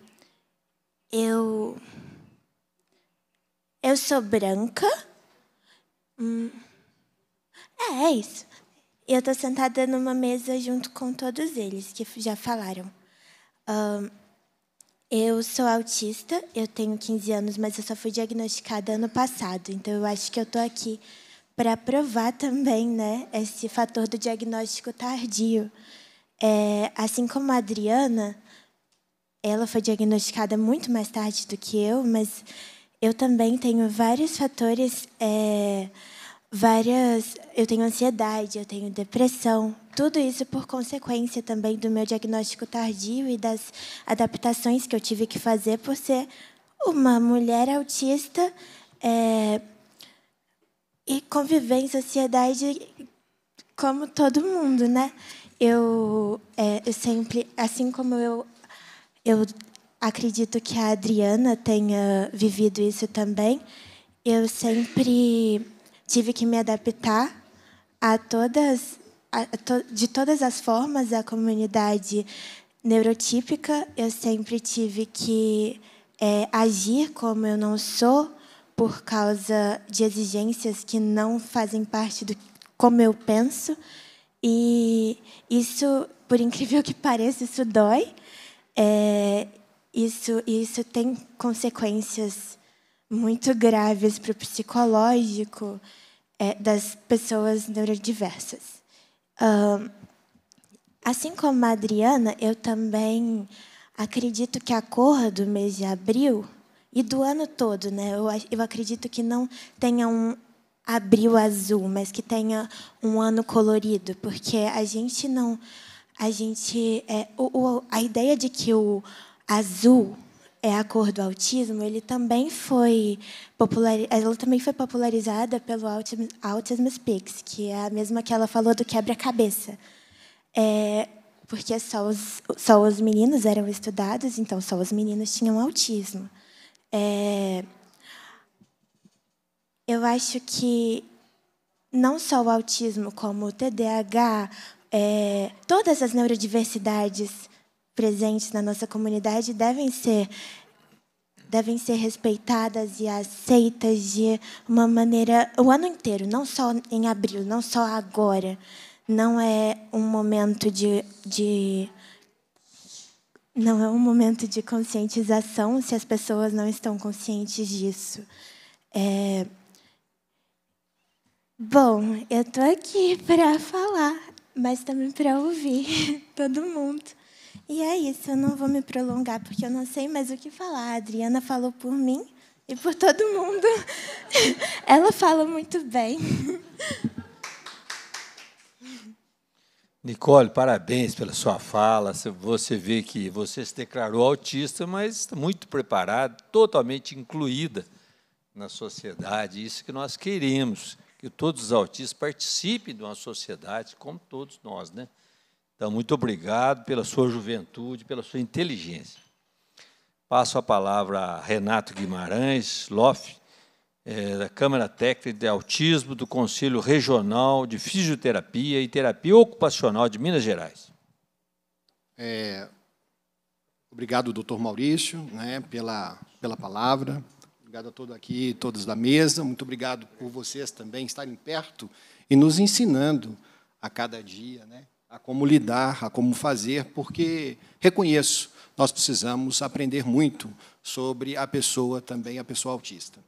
eu. Eu sou branca. Hum. É, é isso. Eu estou sentada numa mesa junto com todos eles que já falaram. Um, eu sou autista, eu tenho 15 anos, mas eu só fui diagnosticada ano passado. Então, eu acho que eu estou aqui para provar também né, esse fator do diagnóstico tardio. É, assim como a Adriana, ela foi diagnosticada muito mais tarde do que eu, mas eu também tenho vários fatores. É, várias. Eu tenho ansiedade, eu tenho depressão. Tudo isso por consequência também do meu diagnóstico tardio e das adaptações que eu tive que fazer por ser uma mulher autista é, e conviver em sociedade como todo mundo, né? Eu, é, eu sempre, assim como eu, eu acredito que a Adriana tenha vivido isso também, eu sempre tive que me adaptar a todas a, to, de todas as formas à comunidade neurotípica. Eu sempre tive que é, agir como eu não sou por causa de exigências que não fazem parte do como eu penso. E isso, por incrível que pareça, isso dói. É, isso, isso tem consequências muito graves para o psicológico é, das pessoas neurodiversas. Um, assim como a Adriana, eu também acredito que a cor do mês de abril e do ano todo, né? Eu, eu acredito que não tenha um abril azul, mas que tenha um ano colorido, porque a gente não, a gente é, o, o, a ideia de que o azul é a cor do autismo, ele também foi popular, ela também foi popularizada pelo Autism, Autism Speaks, que é a mesma que ela falou do quebra-cabeça. É, porque só os, só os meninos eram estudados, então só os meninos tinham autismo. É, eu acho que não só o autismo, como o TDAH, é, todas as neurodiversidades presentes na nossa comunidade devem ser devem ser respeitadas e aceitas de uma maneira o ano inteiro, não só em abril, não só agora. Não é um momento de, de não é um momento de conscientização se as pessoas não estão conscientes disso. É... Bom, eu estou aqui para falar, mas também para ouvir todo mundo. E é isso, eu não vou me prolongar porque eu não sei mais o que falar. A Adriana falou por mim e por todo mundo. Ela fala muito bem. Nicole, parabéns pela sua fala. Você vê que você se declarou autista, mas muito preparada, totalmente incluída na sociedade. Isso que nós queremos, que todos os autistas participem de uma sociedade como todos nós, né? Então, muito obrigado pela sua juventude, pela sua inteligência. Passo a palavra a Renato Guimarães Loff, é, da Câmara Técnica de Autismo do Conselho Regional de Fisioterapia e Terapia Ocupacional de Minas Gerais. É, obrigado, doutor Maurício, né, pela, pela palavra. Obrigado a todos aqui, todos da mesa. Muito obrigado por vocês também estarem perto e nos ensinando a cada dia, né? a como lidar, a como fazer, porque reconheço, nós precisamos aprender muito sobre a pessoa também, a pessoa autista.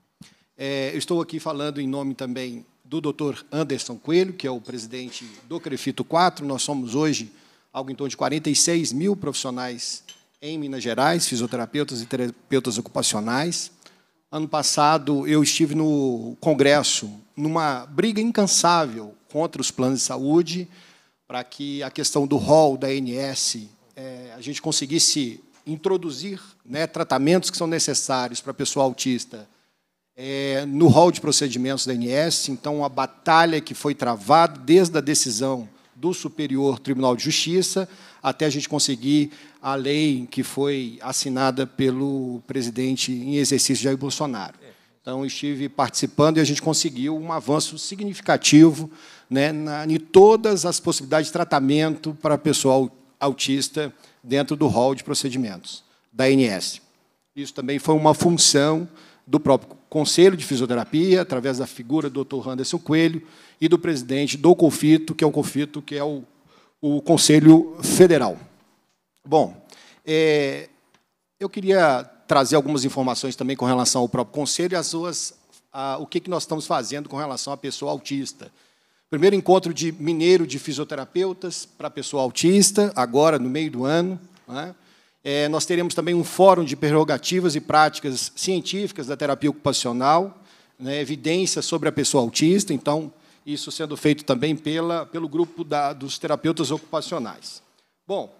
É, estou aqui falando em nome também do Dr. Anderson Coelho, que é o presidente do Crefito 4. Nós somos hoje algo em torno de 46 mil profissionais em Minas Gerais, fisioterapeutas e terapeutas ocupacionais. Ano passado, eu estive no Congresso, numa briga incansável contra os planos de saúde, para que a questão do rol da ANS é, a gente conseguisse introduzir né, tratamentos que são necessários para a pessoa autista é, no rol de procedimentos da ANS. Então, a batalha que foi travada desde a decisão do Superior Tribunal de Justiça até a gente conseguir a lei que foi assinada pelo presidente em exercício Jair Bolsonaro. Então, estive participando e a gente conseguiu um avanço significativo né, na, em todas as possibilidades de tratamento para pessoal autista dentro do rol de procedimentos da ANS. Isso também foi uma função do próprio Conselho de Fisioterapia, através da figura do Dr. Anderson Coelho e do presidente do COFITO, que é o COFITO, que é o, o Conselho Federal. Bom, é, eu queria trazer algumas informações também com relação ao próprio Conselho e as suas, a, o que, que nós estamos fazendo com relação à pessoa autista Primeiro encontro de mineiro de fisioterapeutas para pessoa autista, agora no meio do ano. Né? É, nós teremos também um fórum de prerrogativas e práticas científicas da terapia ocupacional, né, evidências sobre a pessoa autista, então, isso sendo feito também pela, pelo grupo da, dos terapeutas ocupacionais. Bom,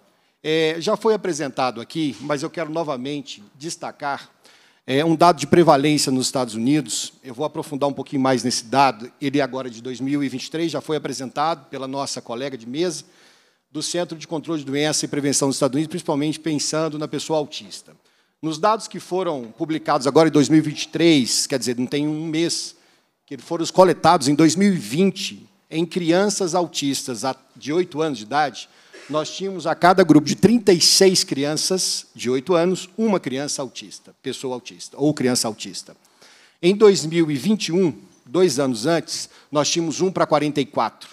é, já foi apresentado aqui, mas eu quero novamente destacar é um dado de prevalência nos Estados Unidos, eu vou aprofundar um pouquinho mais nesse dado, ele é agora de 2023 já foi apresentado pela nossa colega de mesa do Centro de Controle de Doença e Prevenção dos Estados Unidos, principalmente pensando na pessoa autista. Nos dados que foram publicados agora em 2023, quer dizer, não tem um mês, que foram coletados em 2020 em crianças autistas de 8 anos de idade, nós tínhamos a cada grupo de 36 crianças de 8 anos, uma criança autista, pessoa autista, ou criança autista. Em 2021, dois anos antes, nós tínhamos um para 44.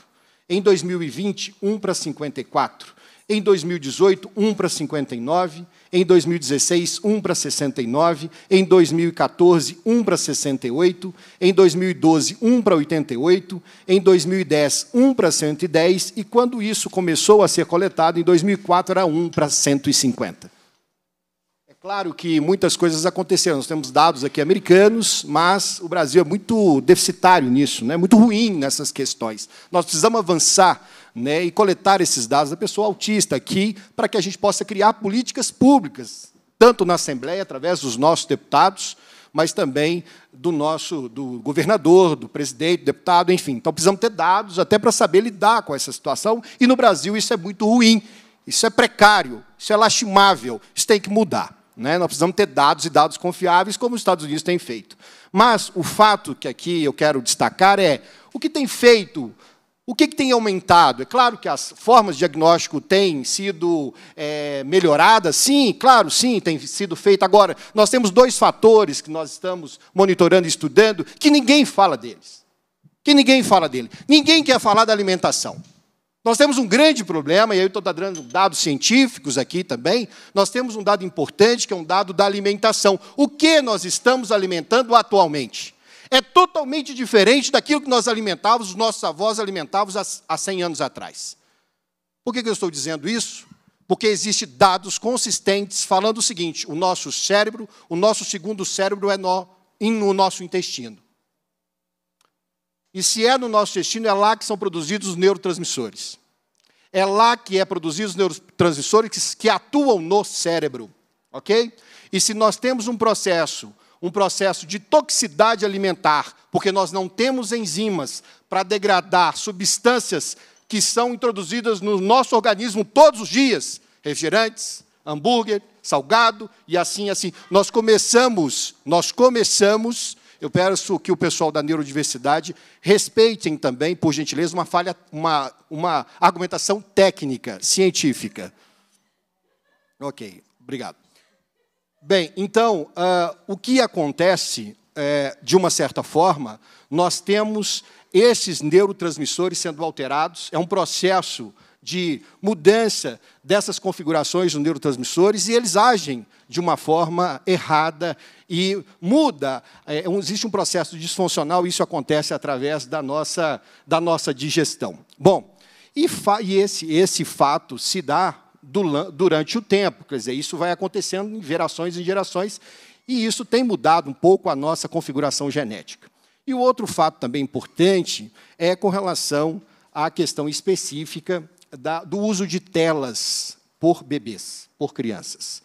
Em 2020, um para 54. Em 2018, 1 para 59. Em 2016, 1 para 69. Em 2014, 1 para 68. Em 2012, 1 para 88. Em 2010, 1 para 110. E quando isso começou a ser coletado, em 2004, era 1 para 150. É claro que muitas coisas aconteceram. Nós temos dados aqui americanos, mas o Brasil é muito deficitário nisso, né? muito ruim nessas questões. Nós precisamos avançar né, e coletar esses dados da pessoa autista aqui, para que a gente possa criar políticas públicas, tanto na Assembleia, através dos nossos deputados, mas também do nosso do governador, do presidente, do deputado, enfim. Então precisamos ter dados até para saber lidar com essa situação. E no Brasil isso é muito ruim, isso é precário, isso é lastimável, isso tem que mudar. Né? Nós precisamos ter dados e dados confiáveis, como os Estados Unidos têm feito. Mas o fato que aqui eu quero destacar é o que tem feito o que, que, tem aumentado? É claro que as formas de diagnóstico têm sido é, melhoradas, sim, claro, sim, tem sido feito. Agora, nós temos dois fatores que nós estamos monitorando e estudando que ninguém fala deles. Que ninguém fala dele. Ninguém quer falar da alimentação. Nós temos um grande problema, e aí eu estou dando dados científicos aqui também. Nós temos um dado importante, que é um dado da alimentação. O que nós estamos alimentando atualmente? É totalmente diferente daquilo que nós alimentávamos, os nossos avós alimentavam há 100 anos atrás. Por que eu estou dizendo isso? Porque existem dados consistentes falando o seguinte: o nosso cérebro, o nosso segundo cérebro é no, no nosso intestino. E se é no nosso intestino, é lá que são produzidos os neurotransmissores. É lá que é produzidos os neurotransmissores que, que atuam no cérebro, ok? E se nós temos um processo um processo de toxicidade alimentar, porque nós não temos enzimas para degradar substâncias que são introduzidas no nosso organismo todos os dias refrigerantes, hambúrguer, salgado e assim assim. Nós começamos, nós começamos. Eu peço que o pessoal da neurodiversidade respeitem também, por gentileza, uma falha, uma, uma argumentação técnica, científica. Ok, obrigado. Bem, então, uh, o que acontece, eh, de uma certa forma, nós temos esses neurotransmissores sendo alterados, é um processo de mudança dessas configurações dos neurotransmissores e eles agem de uma forma errada e muda. É, existe um processo disfuncional e isso acontece através da nossa, da nossa digestão. Bom, e, e esse, esse fato se dá durante o tempo. Quer dizer, isso vai acontecendo em gerações e gerações, e isso tem mudado um pouco a nossa configuração genética. E o outro fato também importante é com relação à questão específica da, do uso de telas por bebês, por crianças.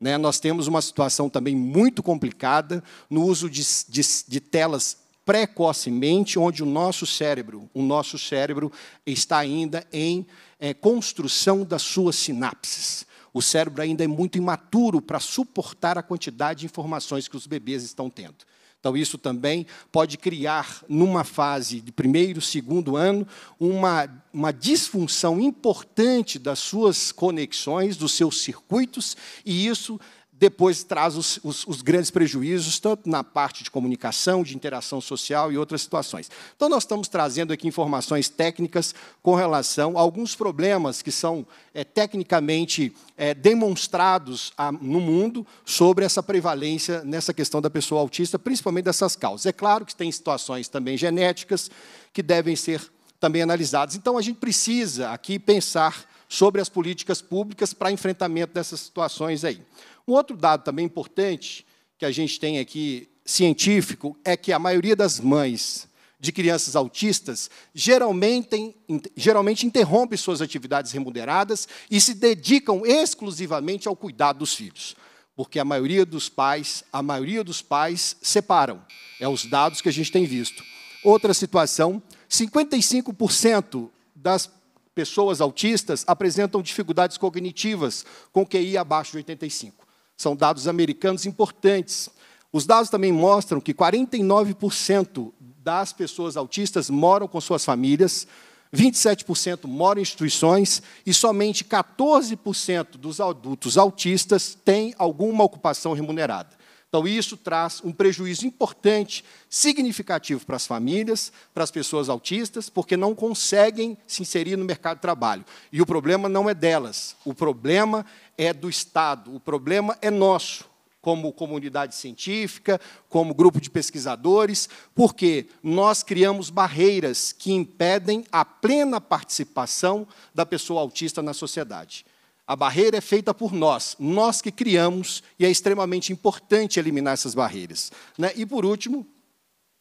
Né, nós temos uma situação também muito complicada no uso de, de, de telas precocemente, onde o nosso cérebro, o nosso cérebro está ainda em é, construção das suas sinapses. O cérebro ainda é muito imaturo para suportar a quantidade de informações que os bebês estão tendo. Então, isso também pode criar, numa fase de primeiro, segundo ano, uma, uma disfunção importante das suas conexões, dos seus circuitos, e isso depois traz os, os, os, grandes prejuízos, tanto na parte de comunicação, de interação social e outras situações. Então, nós estamos trazendo aqui informações técnicas com relação a alguns problemas que são é, tecnicamente é, demonstrados a, no mundo sobre essa prevalência nessa questão da pessoa autista, principalmente dessas causas. É claro que tem situações também genéticas que devem ser também analisadas. Então, a gente precisa aqui pensar sobre as políticas públicas para enfrentamento dessas situações aí. Um outro dado também importante que a gente tem aqui, científico, é que a maioria das mães de crianças autistas geralmente, geralmente interrompe suas atividades remuneradas e se dedicam exclusivamente ao cuidado dos filhos. Porque a maioria dos pais, a maioria dos pais separam. É os dados que a gente tem visto. Outra situação, 55% das pessoas autistas apresentam dificuldades cognitivas com QI abaixo de 85. São dados americanos importantes. Os dados também mostram que 49% das pessoas autistas moram com suas famílias, 27% moram em instituições e somente 14% dos adultos autistas têm alguma ocupação remunerada. Então, isso traz um prejuízo importante, significativo para as famílias, para as pessoas autistas, porque não conseguem se inserir no mercado de trabalho. E o problema não é delas, o problema é do Estado, o problema é nosso, como comunidade científica, como grupo de pesquisadores, porque nós criamos barreiras que impedem a plena participação da pessoa autista na sociedade. A barreira é feita por nós, nós que criamos, e é extremamente importante eliminar essas barreiras. Né? E por último,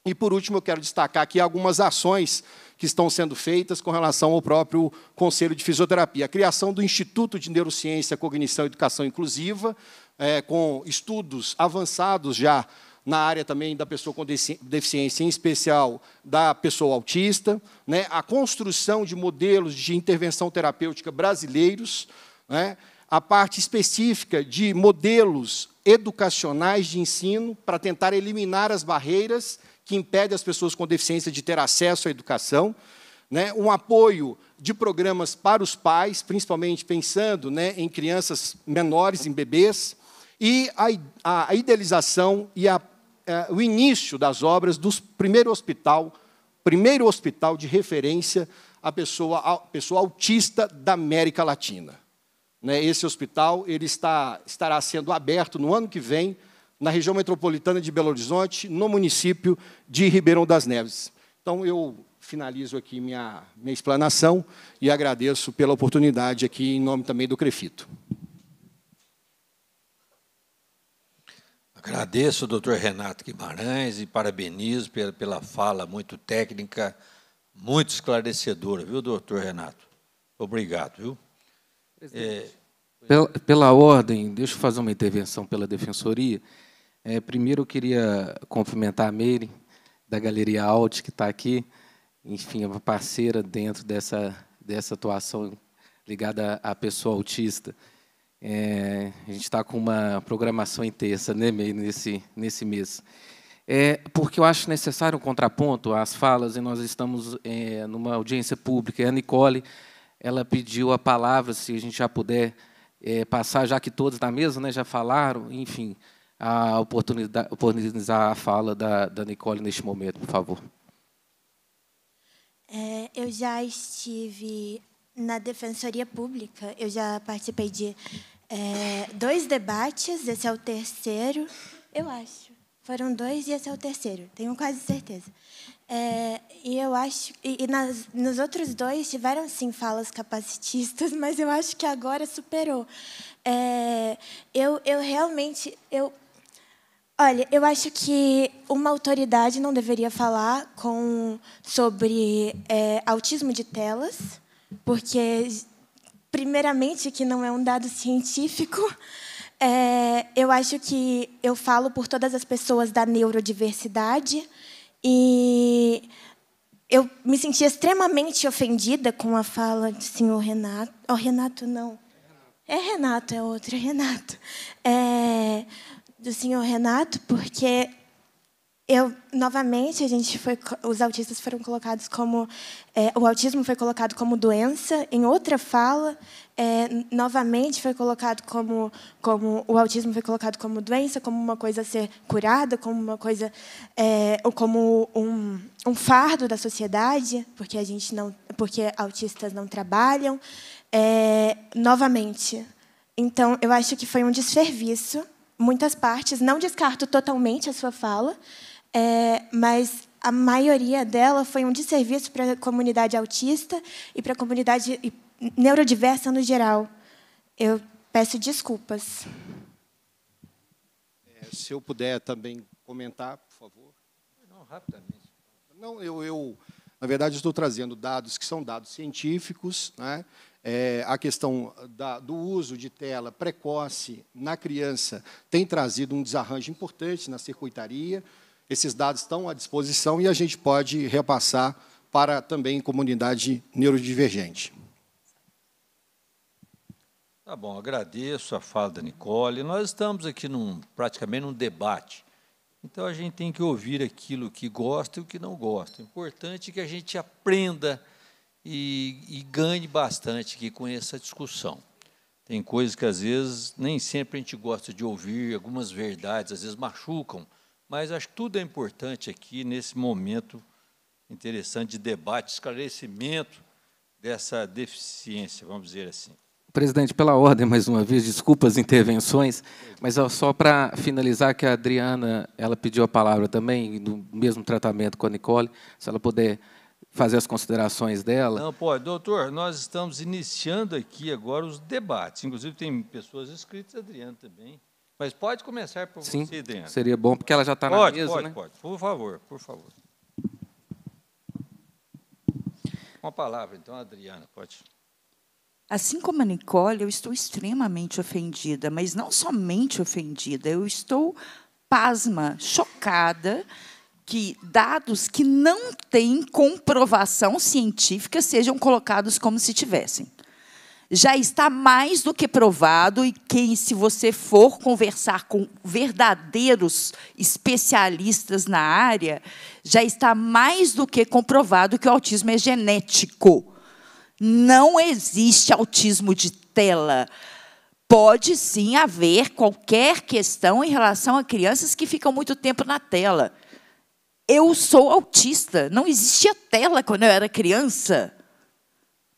e por último, eu quero destacar aqui algumas ações que estão sendo feitas com relação ao próprio Conselho de Fisioterapia. A criação do Instituto de Neurociência, Cognição e Educação Inclusiva, é, com estudos avançados já na área também da pessoa com deficiência, em especial da pessoa autista, né, a construção de modelos de intervenção terapêutica brasileiros, né, a parte específica de modelos educacionais de ensino para tentar eliminar as barreiras que impedem as pessoas com deficiência de ter acesso à educação, né, um apoio de programas para os pais, principalmente pensando né, em crianças menores, em bebês, e a, a idealização e a, a, é, o início das obras do primeiro hospital, primeiro hospital de referência à pessoa, à pessoa autista da América Latina. Né, esse hospital ele está, estará sendo aberto no ano que vem na região metropolitana de Belo Horizonte, no município de Ribeirão das Neves. Então, eu finalizo aqui minha, minha explanação e agradeço pela oportunidade aqui em nome também do Crefito. Agradeço, doutor Renato Guimarães, e parabenizo pela, pela fala muito técnica, muito esclarecedora, viu, doutor Renato? Obrigado, viu? É, pela, pela, ordem, deixa eu fazer uma intervenção pela Defensoria. É, primeiro, eu queria cumprimentar a Meire, da Galeria Alt, que está aqui, enfim, é uma parceira dentro dessa, dessa atuação ligada à pessoa autista. É, a gente está com uma programação intensa né, Meire, nesse, nesse mês. É, porque eu acho necessário um contraponto às falas, e nós estamos é, numa audiência pública. É a Nicole ela pediu a palavra, se a gente já puder é, passar, já que todos da mesa né, já falaram, enfim, a oportunidade, oportunizar a fala da, da Nicole neste momento, por favor. É, eu já estive na Defensoria Pública, eu já participei de é, dois debates, esse é o terceiro, eu acho. Foram dois e esse é o terceiro, tenho quase certeza. É, e eu acho e, e nas, nos outros dois tiveram sim falas capacitistas, mas eu acho que agora superou. É, eu, eu realmente eu Olha, eu acho que uma autoridade não deveria falar com, sobre é, autismo de telas, porque, primeiramente, que não é um dado científico. É, eu acho que eu falo por todas as pessoas da neurodiversidade. E eu me senti extremamente ofendida com a fala do senhor Renato. Oh, Renato não. É Renato, é outro, é Renato. É, do senhor Renato, porque eu novamente a gente foi os autistas foram colocados como é, o autismo foi colocado como doença em outra fala é, novamente foi colocado como como o autismo foi colocado como doença como uma coisa a ser curada como uma coisa é, como um, um fardo da sociedade porque a gente não porque autistas não trabalham é, novamente então eu acho que foi um desserviço muitas partes não descarto totalmente a sua fala é, mas a maioria dela foi um desserviço para a comunidade autista e para a comunidade neurodiversa no geral. Eu peço desculpas. É, se eu puder também comentar, por favor. Não, rapidamente. Não, eu, eu na verdade, estou trazendo dados que são dados científicos, né? É, a questão da, do uso de tela precoce na criança tem trazido um desarranjo importante na circuitaria. Esses dados estão à disposição e a gente pode repassar para também comunidade neurodivergente. Tá bom, agradeço a fala da Nicole. Nós estamos aqui num, praticamente num debate. Então a gente tem que ouvir aquilo que gosta e o que não gosta. O importante é que a gente aprenda e, e ganhe bastante aqui com essa discussão. Tem coisas que às vezes nem sempre a gente gosta de ouvir, algumas verdades às vezes machucam mas acho que tudo é importante aqui nesse momento interessante de debate, esclarecimento dessa deficiência, vamos dizer assim. Presidente, pela ordem, mais uma vez, desculpa as intervenções, mas só para finalizar que a Adriana, ela pediu a palavra também, no mesmo tratamento com a Nicole, se ela puder fazer as considerações dela. Não, pode. Doutor, nós estamos iniciando aqui agora os debates, inclusive tem pessoas inscritas, Adriana também, mas pode começar por Sim, você, dentro. Seria bom, porque ela já está na mesa. Pode, né? pode, por favor, por favor. Uma palavra, então, Adriana, pode. Assim como a Nicole, eu estou extremamente ofendida, mas não somente ofendida, eu estou pasma, chocada que dados que não têm comprovação científica sejam colocados como se tivessem já está mais do que provado e quem se você for conversar com verdadeiros especialistas na área, já está mais do que comprovado que o autismo é genético. Não existe autismo de tela. Pode sim haver qualquer questão em relação a crianças que ficam muito tempo na tela. Eu sou autista, não existia tela quando eu era criança.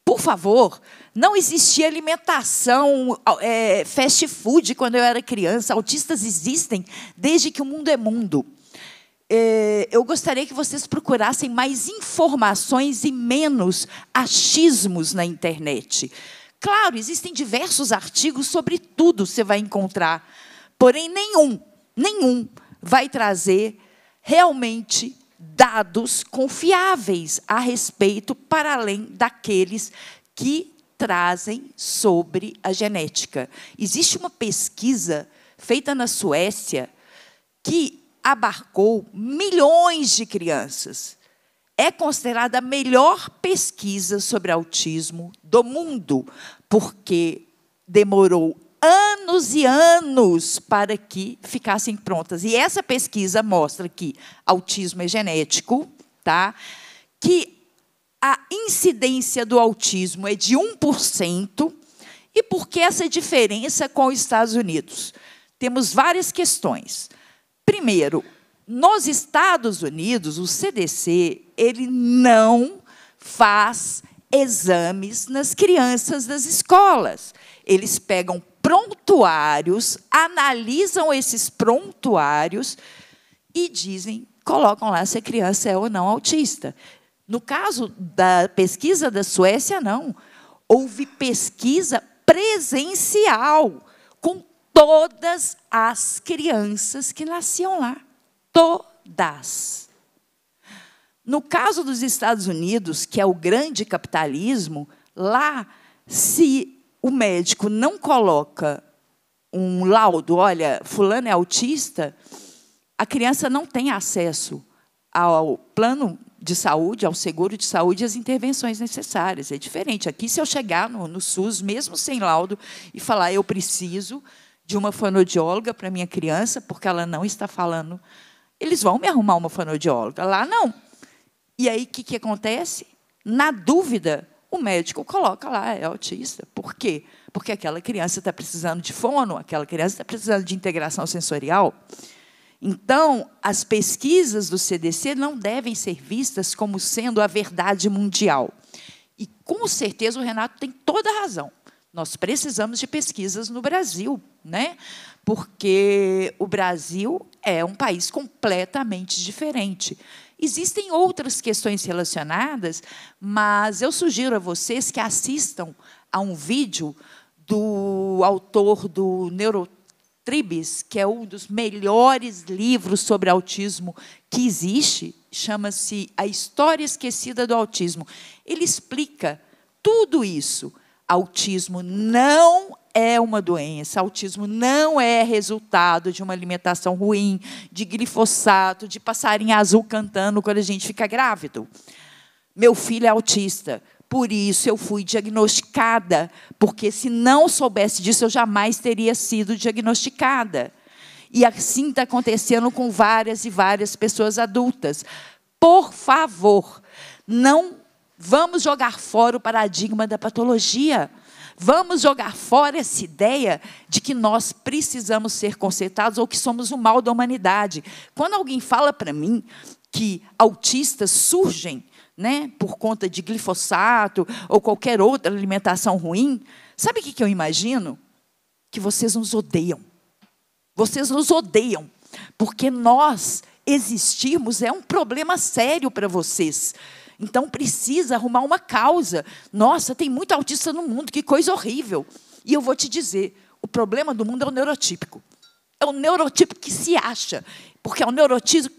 Por favor, não existia alimentação, é, fast food quando eu era criança. Autistas existem desde que o mundo é mundo. É, eu gostaria que vocês procurassem mais informações e menos achismos na internet. Claro, existem diversos artigos sobre tudo você vai encontrar, porém nenhum, nenhum vai trazer realmente dados confiáveis a respeito para além daqueles que trazem sobre a genética. Existe uma pesquisa feita na Suécia que abarcou milhões de crianças. É considerada a melhor pesquisa sobre autismo do mundo, porque demorou anos e anos para que ficassem prontas. E essa pesquisa mostra que autismo é genético, tá? Que a incidência do autismo é de 1%, e por que essa diferença com os Estados Unidos? Temos várias questões. Primeiro, nos Estados Unidos, o CDC ele não faz exames nas crianças das escolas. Eles pegam prontuários, analisam esses prontuários e dizem, colocam lá se a criança é ou não autista. No caso da pesquisa da Suécia, não. Houve pesquisa presencial com todas as crianças que nasciam lá. Todas. No caso dos Estados Unidos, que é o grande capitalismo, lá, se o médico não coloca um laudo, olha, fulano é autista, a criança não tem acesso ao plano de saúde, ao seguro de saúde, as intervenções necessárias. É diferente. Aqui, se eu chegar no, no SUS, mesmo sem laudo, e falar eu preciso de uma fonoaudióloga para minha criança, porque ela não está falando, eles vão me arrumar uma fonoaudióloga Lá, não. E aí, o que, que acontece? Na dúvida, o médico coloca lá, é autista. Por quê? Porque aquela criança está precisando de fono, aquela criança está precisando de integração sensorial. Então, as pesquisas do CDC não devem ser vistas como sendo a verdade mundial. E, com certeza, o Renato tem toda a razão. Nós precisamos de pesquisas no Brasil, né? porque o Brasil é um país completamente diferente. Existem outras questões relacionadas, mas eu sugiro a vocês que assistam a um vídeo do autor do Neuro Tribes, que é um dos melhores livros sobre autismo que existe, chama-se A História Esquecida do Autismo. Ele explica tudo isso. Autismo não é uma doença. Autismo não é resultado de uma alimentação ruim, de glifosato, de passarinho azul cantando quando a gente fica grávido. Meu filho é autista. Por isso eu fui diagnosticada, porque se não soubesse disso, eu jamais teria sido diagnosticada. E assim está acontecendo com várias e várias pessoas adultas. Por favor, não vamos jogar fora o paradigma da patologia. Vamos jogar fora essa ideia de que nós precisamos ser consertados ou que somos o mal da humanidade. Quando alguém fala para mim que autistas surgem né, por conta de glifosato ou qualquer outra alimentação ruim, sabe o que, eu imagino? Que vocês nos odeiam. Vocês nos odeiam, porque nós existirmos é um problema sério para vocês. Então precisa arrumar uma causa. Nossa, tem muito autista no mundo, que coisa horrível. E eu vou te dizer, o problema do mundo é o neurotípico. É o neurotípico que se acha, porque é o neurotípico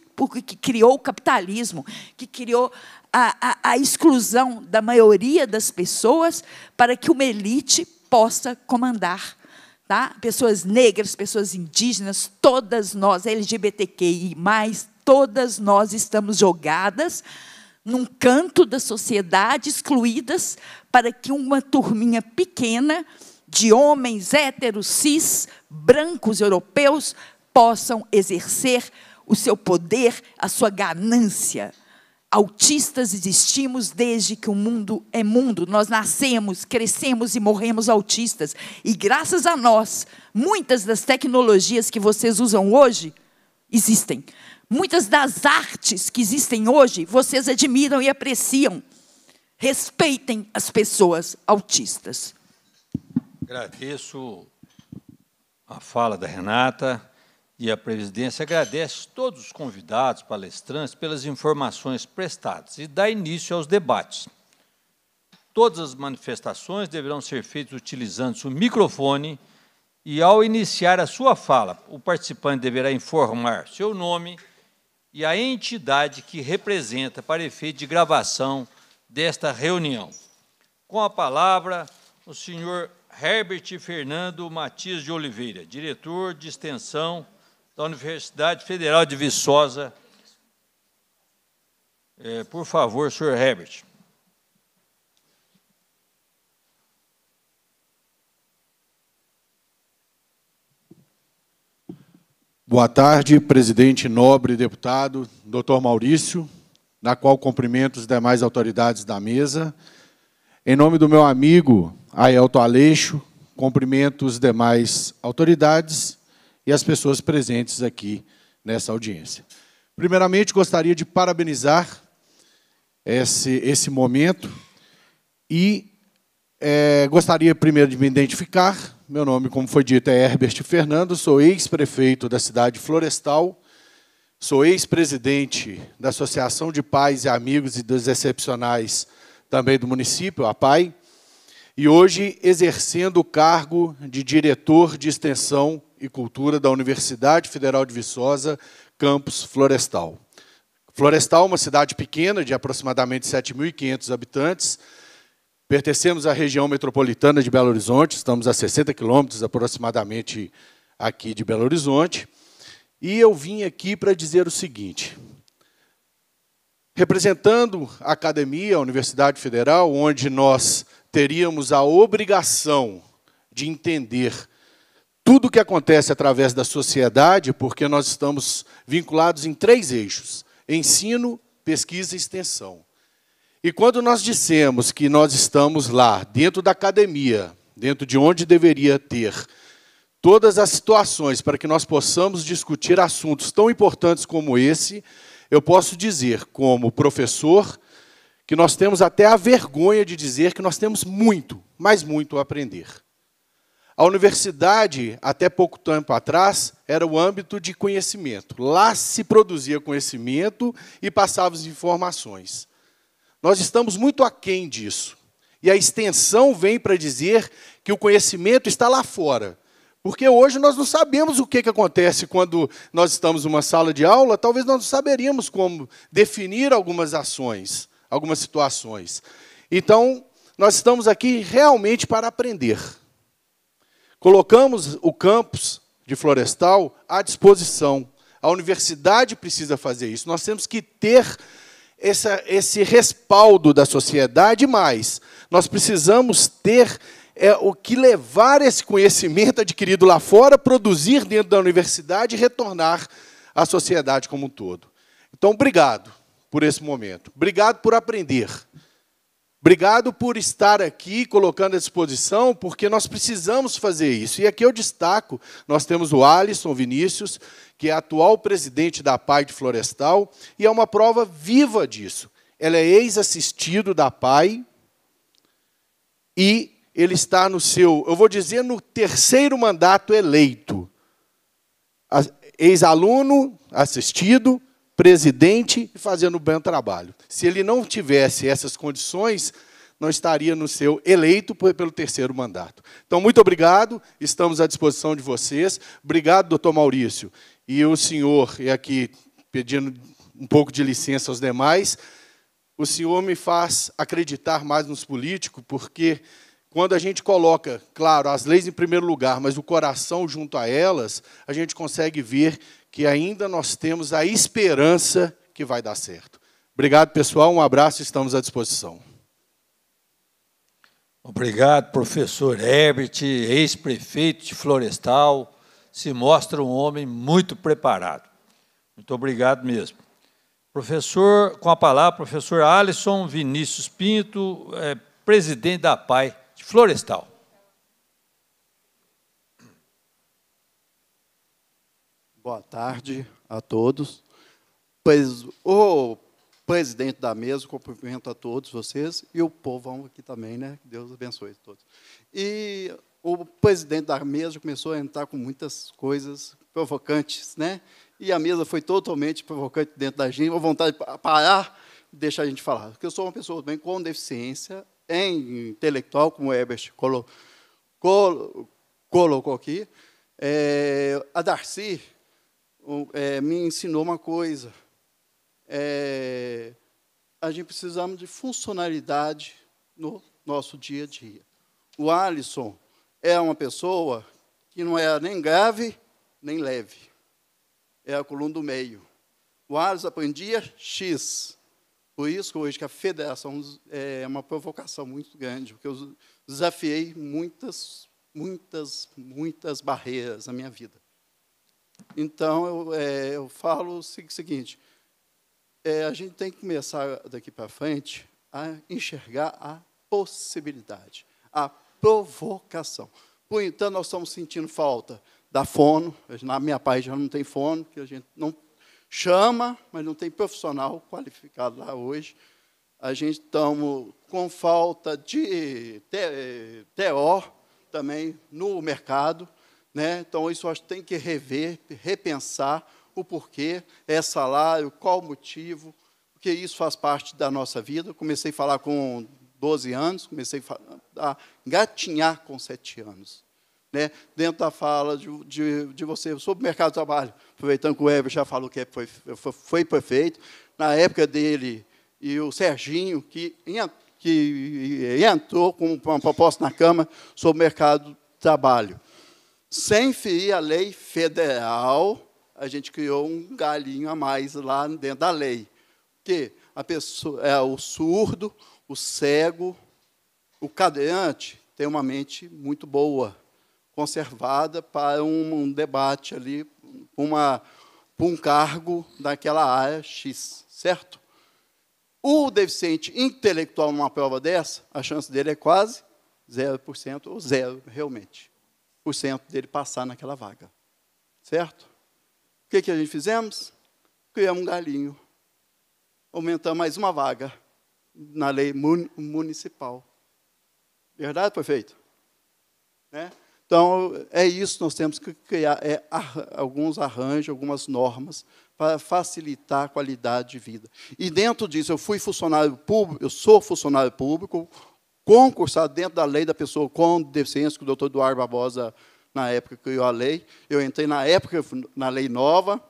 que criou o capitalismo, que criou a, a, a exclusão da maioria das pessoas para que uma elite possa comandar. Tá? Pessoas negras, pessoas indígenas, todas nós, LGBTQI, todas nós estamos jogadas num canto da sociedade, excluídas, para que uma turminha pequena de homens héteros, cis, brancos, europeus, possam exercer o seu poder, a sua ganância, Autistas existimos desde que o mundo é mundo. Nós nascemos, crescemos e morremos autistas. E graças a nós, muitas das tecnologias que vocês usam hoje existem. Muitas das artes que existem hoje vocês admiram e apreciam. Respeitem as pessoas autistas. Agradeço a fala da Renata e a presidência agradece todos os convidados, palestrantes, pelas informações prestadas e dá início aos debates. Todas as manifestações deverão ser feitas utilizando o microfone e, ao iniciar a sua fala, o participante deverá informar seu nome e a entidade que representa para efeito de gravação desta reunião. Com a palavra, o senhor Herbert Fernando Matias de Oliveira, diretor de Extensão da Universidade Federal de Viçosa. É, por favor, Sr. Herbert. Boa tarde, presidente, nobre deputado, doutor Maurício, na qual cumprimento os demais autoridades da mesa. Em nome do meu amigo Aelto Aleixo, cumprimento os demais autoridades e as pessoas presentes aqui nessa audiência. Primeiramente, gostaria de parabenizar esse, esse momento e é, gostaria primeiro de me identificar. Meu nome, como foi dito, é Herbert Fernando, sou ex-prefeito da cidade Florestal, sou ex-presidente da Associação de Pais e Amigos e dos Excepcionais também do município, a PAI, e hoje exercendo o cargo de diretor de extensão e Cultura da Universidade Federal de Viçosa, campus Florestal. Florestal, uma cidade pequena, de aproximadamente 7.500 habitantes. Pertencemos à região metropolitana de Belo Horizonte, estamos a 60 quilômetros aproximadamente aqui de Belo Horizonte. E eu vim aqui para dizer o seguinte: representando a academia, a Universidade Federal, onde nós teríamos a obrigação de entender tudo o que acontece através da sociedade, porque nós estamos vinculados em três eixos: ensino, pesquisa e extensão. E quando nós dissemos que nós estamos lá, dentro da academia, dentro de onde deveria ter todas as situações para que nós possamos discutir assuntos tão importantes como esse, eu posso dizer, como professor, que nós temos até a vergonha de dizer que nós temos muito, mas muito a aprender. A universidade, até pouco tempo atrás, era o âmbito de conhecimento. Lá se produzia conhecimento e passavam as informações. Nós estamos muito aquém disso. E a extensão vem para dizer que o conhecimento está lá fora. Porque hoje nós não sabemos o que, que acontece quando nós estamos numa sala de aula, talvez nós não saberíamos como definir algumas ações, algumas situações. Então, nós estamos aqui realmente para aprender. Colocamos o campus de Florestal à disposição. A universidade precisa fazer isso. Nós temos que ter essa, esse respaldo da sociedade mais. Nós precisamos ter é, o que levar esse conhecimento adquirido lá fora, produzir dentro da universidade e retornar à sociedade como um todo. Então, obrigado por esse momento. Obrigado por aprender. Obrigado por estar aqui colocando à disposição, porque nós precisamos fazer isso. E aqui eu destaco: nós temos o Alisson Vinícius, que é atual presidente da PAI de Florestal, e é uma prova viva disso. Ela é ex-assistido da PAI e ele está no seu, eu vou dizer, no terceiro mandato eleito. Ex-aluno, assistido, presidente e fazendo um bom trabalho. Se ele não tivesse essas condições, não estaria no seu eleito pelo terceiro mandato. Então, muito obrigado, estamos à disposição de vocês. Obrigado, doutor Maurício. E o senhor, e aqui pedindo um pouco de licença aos demais, o senhor me faz acreditar mais nos políticos, porque quando a gente coloca, claro, as leis em primeiro lugar, mas o coração junto a elas, a gente consegue ver que ainda nós temos a esperança que vai dar certo. Obrigado, pessoal. Um abraço, estamos à disposição. Obrigado, professor Herbert, ex-prefeito de Florestal. Se mostra um homem muito preparado. Muito obrigado mesmo. Professor, com a palavra, professor Alisson Vinícius Pinto, é, presidente da PAI de Florestal. Boa tarde a todos. O presidente da mesa, cumprimento a todos vocês e o povão aqui também, né? Deus abençoe todos. E o presidente da mesa começou a entrar com muitas coisas provocantes, né? E a mesa foi totalmente provocante dentro da gente, uma vontade de parar deixar a gente falar. Porque eu sou uma pessoa também com deficiência em intelectual, como o Ebert colo, colo, colocou aqui. É, a Darcy, é, me ensinou uma coisa. É, a gente precisamos de funcionalidade no nosso dia a dia. O Alisson é uma pessoa que não é nem grave, nem leve. É a coluna do meio. O Alisson aprendia X. Por isso que hoje que a federação é, é uma provocação muito grande, porque eu desafiei muitas, muitas, muitas barreiras na minha vida. Então, eu, é, eu falo o seguinte: é, a gente tem que começar daqui para frente a enxergar a possibilidade, a provocação. Por então, nós estamos sentindo falta da fono. Na minha parte já não tem fono, que a gente não chama, mas não tem profissional qualificado lá hoje. A gente estamos com falta de TO é, também no mercado. Né? Então, isso acho que tem que rever, repensar o porquê, é salário, qual o motivo, porque isso faz parte da nossa vida. Eu comecei a falar com 12 anos, comecei a gatinhar com 7 anos. Né? Dentro da fala de, de, de, você sobre o mercado de trabalho, aproveitando que o Ever já falou que é, foi, foi na época dele e o Serginho, que, que entrou com uma proposta na Câmara sobre o mercado de trabalho. Sem ferir a lei federal, a gente criou um galinho a mais lá dentro da lei. Que a pessoa, é, o surdo, o cego, o cadeante tem uma mente muito boa, conservada para um, um debate ali, uma, para um cargo daquela área X, certo? O deficiente intelectual numa prova dessa, a chance dele é quase 0% ou zero, realmente dele passar naquela vaga. Certo? O que, que a gente fizemos? Criamos um galinho. Aumentamos mais uma vaga na lei mun municipal. Verdade, prefeito? Né? Então, é isso, nós temos que criar é, alguns arranjos, algumas normas para facilitar a qualidade de vida. E dentro disso, eu fui funcionário público, eu sou funcionário público, concursado dentro da lei da pessoa com deficiência, que o doutor Eduardo Barbosa, na época, criou a lei. Eu entrei na época, na lei nova,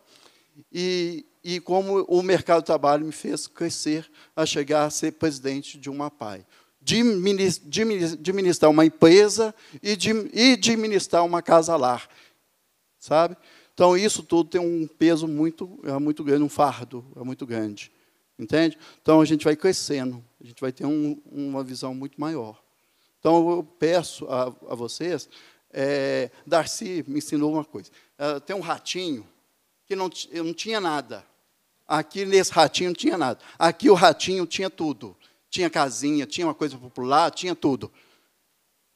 e, e como o mercado de trabalho me fez crescer a chegar a ser presidente de uma PAI. De, de, de ministrar uma empresa e de, e de ministrar uma casa-lar. Sabe? Então, isso tudo tem um peso muito, é muito grande, um fardo é muito grande. Entende? Então, a gente vai crescendo a gente vai ter um, uma visão muito maior. Então, eu peço a, a vocês, é, Darcy me ensinou uma coisa. É, tem um ratinho que não, não tinha nada. Aqui nesse ratinho não tinha nada. Aqui o ratinho tinha tudo. Tinha casinha, tinha uma coisa popular, tinha tudo.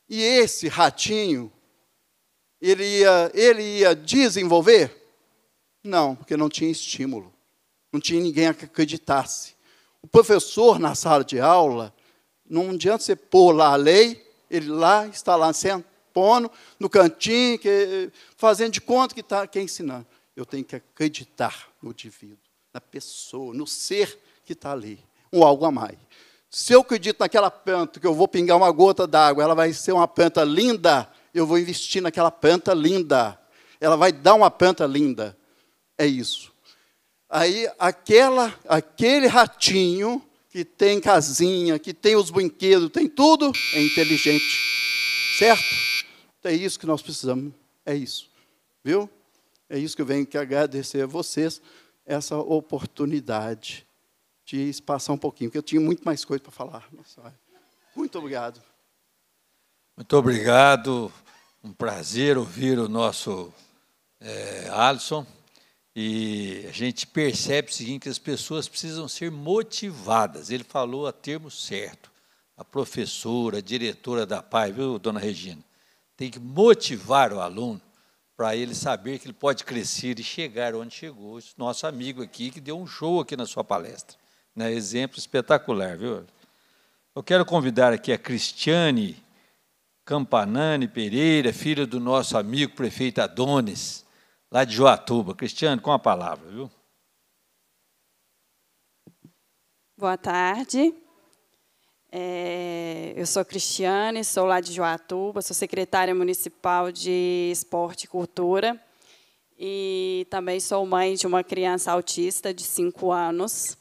E esse ratinho, ele ia, ele ia desenvolver? Não, porque não tinha estímulo. Não tinha ninguém que acreditasse. O professor na sala de aula, não adianta você pôr lá a lei, ele lá está lá sentando no cantinho, que, fazendo de conta que está que é ensinando. Eu tenho que acreditar no indivíduo, na pessoa, no ser que está ali, um algo a mais. Se eu acredito naquela planta que eu vou pingar uma gota d'água, ela vai ser uma planta linda, eu vou investir naquela planta linda. Ela vai dar uma planta linda. É isso. Aí aquela, aquele ratinho que tem casinha, que tem os brinquedos, tem tudo, é inteligente. Certo? É isso que nós precisamos. É isso. Viu? É isso que eu venho que agradecer a vocês essa oportunidade de espaçar um pouquinho, porque eu tinha muito mais coisa para falar. Muito obrigado. Muito obrigado. Um prazer ouvir o nosso é, Alisson. E a gente percebe o seguinte, que as pessoas precisam ser motivadas. Ele falou a termo certo. A professora, a diretora da PAI, viu, dona Regina? Tem que motivar o aluno para ele saber que ele pode crescer e chegar onde chegou. Esse nosso amigo aqui, que deu um show aqui na sua palestra. Né? Exemplo espetacular, viu? Eu quero convidar aqui a Cristiane Campanani Pereira, filha do nosso amigo prefeito Adonis lá de Joatuba. Cristiane, com a palavra, viu? Boa tarde. É, eu sou Cristiane, sou lá de Joatuba, sou secretária municipal de Esporte e Cultura e também sou mãe de uma criança autista de 5 anos.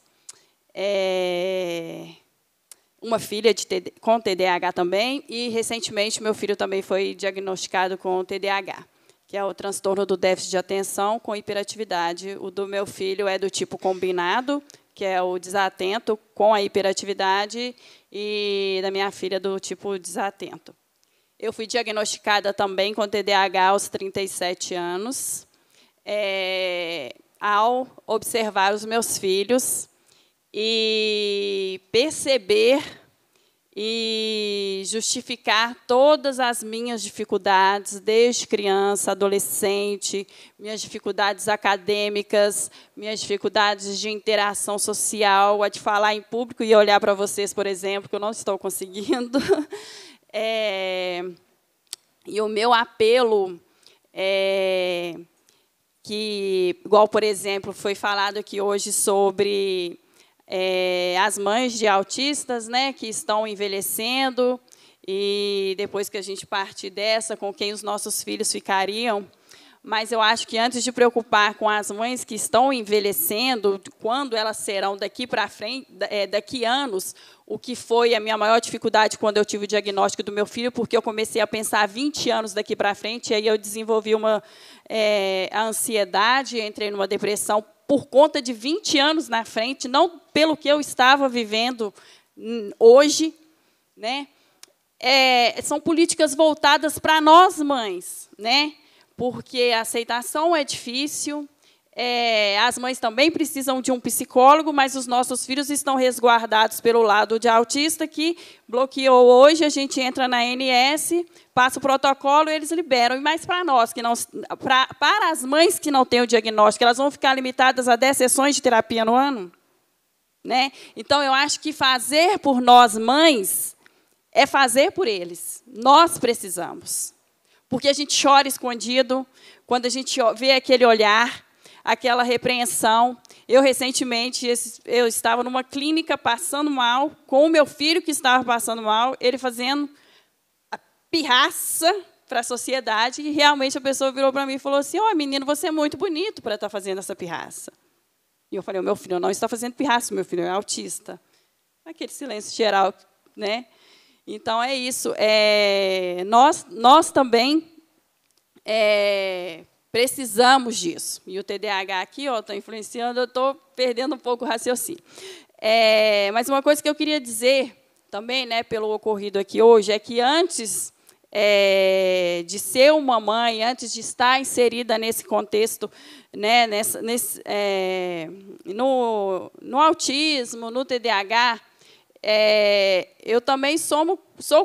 É, uma filha TD, com TDAH também e recentemente meu filho também foi diagnosticado com TDAH que é o transtorno do déficit de atenção com hiperatividade. O do meu filho é do tipo combinado, que é o desatento com a hiperatividade, e da minha filha do tipo desatento. Eu fui diagnosticada também com TDAH aos 37 anos, é, ao observar os meus filhos e perceber e justificar todas as minhas dificuldades, desde criança, adolescente, minhas dificuldades acadêmicas, minhas dificuldades de interação social, a de falar em público e olhar para vocês, por exemplo, que eu não estou conseguindo. É, e o meu apelo é que, igual, por exemplo, foi falado aqui hoje sobre é, as mães de autistas né, que estão envelhecendo, e depois que a gente partir dessa, com quem os nossos filhos ficariam. Mas eu acho que antes de preocupar com as mães que estão envelhecendo, quando elas serão daqui para frente, é, daqui anos, o que foi a minha maior dificuldade quando eu tive o diagnóstico do meu filho, porque eu comecei a pensar 20 anos daqui para frente, e aí eu desenvolvi uma é, ansiedade, entrei numa depressão por conta de 20 anos na frente, não pelo que eu estava vivendo hum, hoje, né? É, são políticas voltadas para nós mães, né? Porque a aceitação é difícil, é, as mães também precisam de um psicólogo, mas os nossos filhos estão resguardados pelo lado de autista, que bloqueou hoje, a gente entra na NS, passa o protocolo, eles liberam. E mais para nós, que não, pra, para as mães que não têm o diagnóstico, elas vão ficar limitadas a 10 sessões de terapia no ano? Né? Então, eu acho que fazer por nós, mães, é fazer por eles. Nós precisamos. Porque a gente chora escondido, quando a gente vê aquele olhar, aquela repreensão. Eu, recentemente, eu estava numa clínica passando mal, com o meu filho que estava passando mal, ele fazendo a pirraça para a sociedade, e realmente a pessoa virou para mim e falou assim, ó, oh, menino, você é muito bonito para estar tá fazendo essa pirraça. E eu falei, o meu filho não está fazendo pirraça, meu filho é autista. Aquele silêncio geral, né? Então, é isso. É, nós, nós também é, Precisamos disso. E o TDAH aqui está influenciando, eu estou perdendo um pouco o raciocínio. É, mas uma coisa que eu queria dizer também, né, pelo ocorrido aqui hoje, é que antes é, de ser uma mãe, antes de estar inserida nesse contexto, né, nessa, nesse, é, no, no autismo, no TDAH, é, eu também sou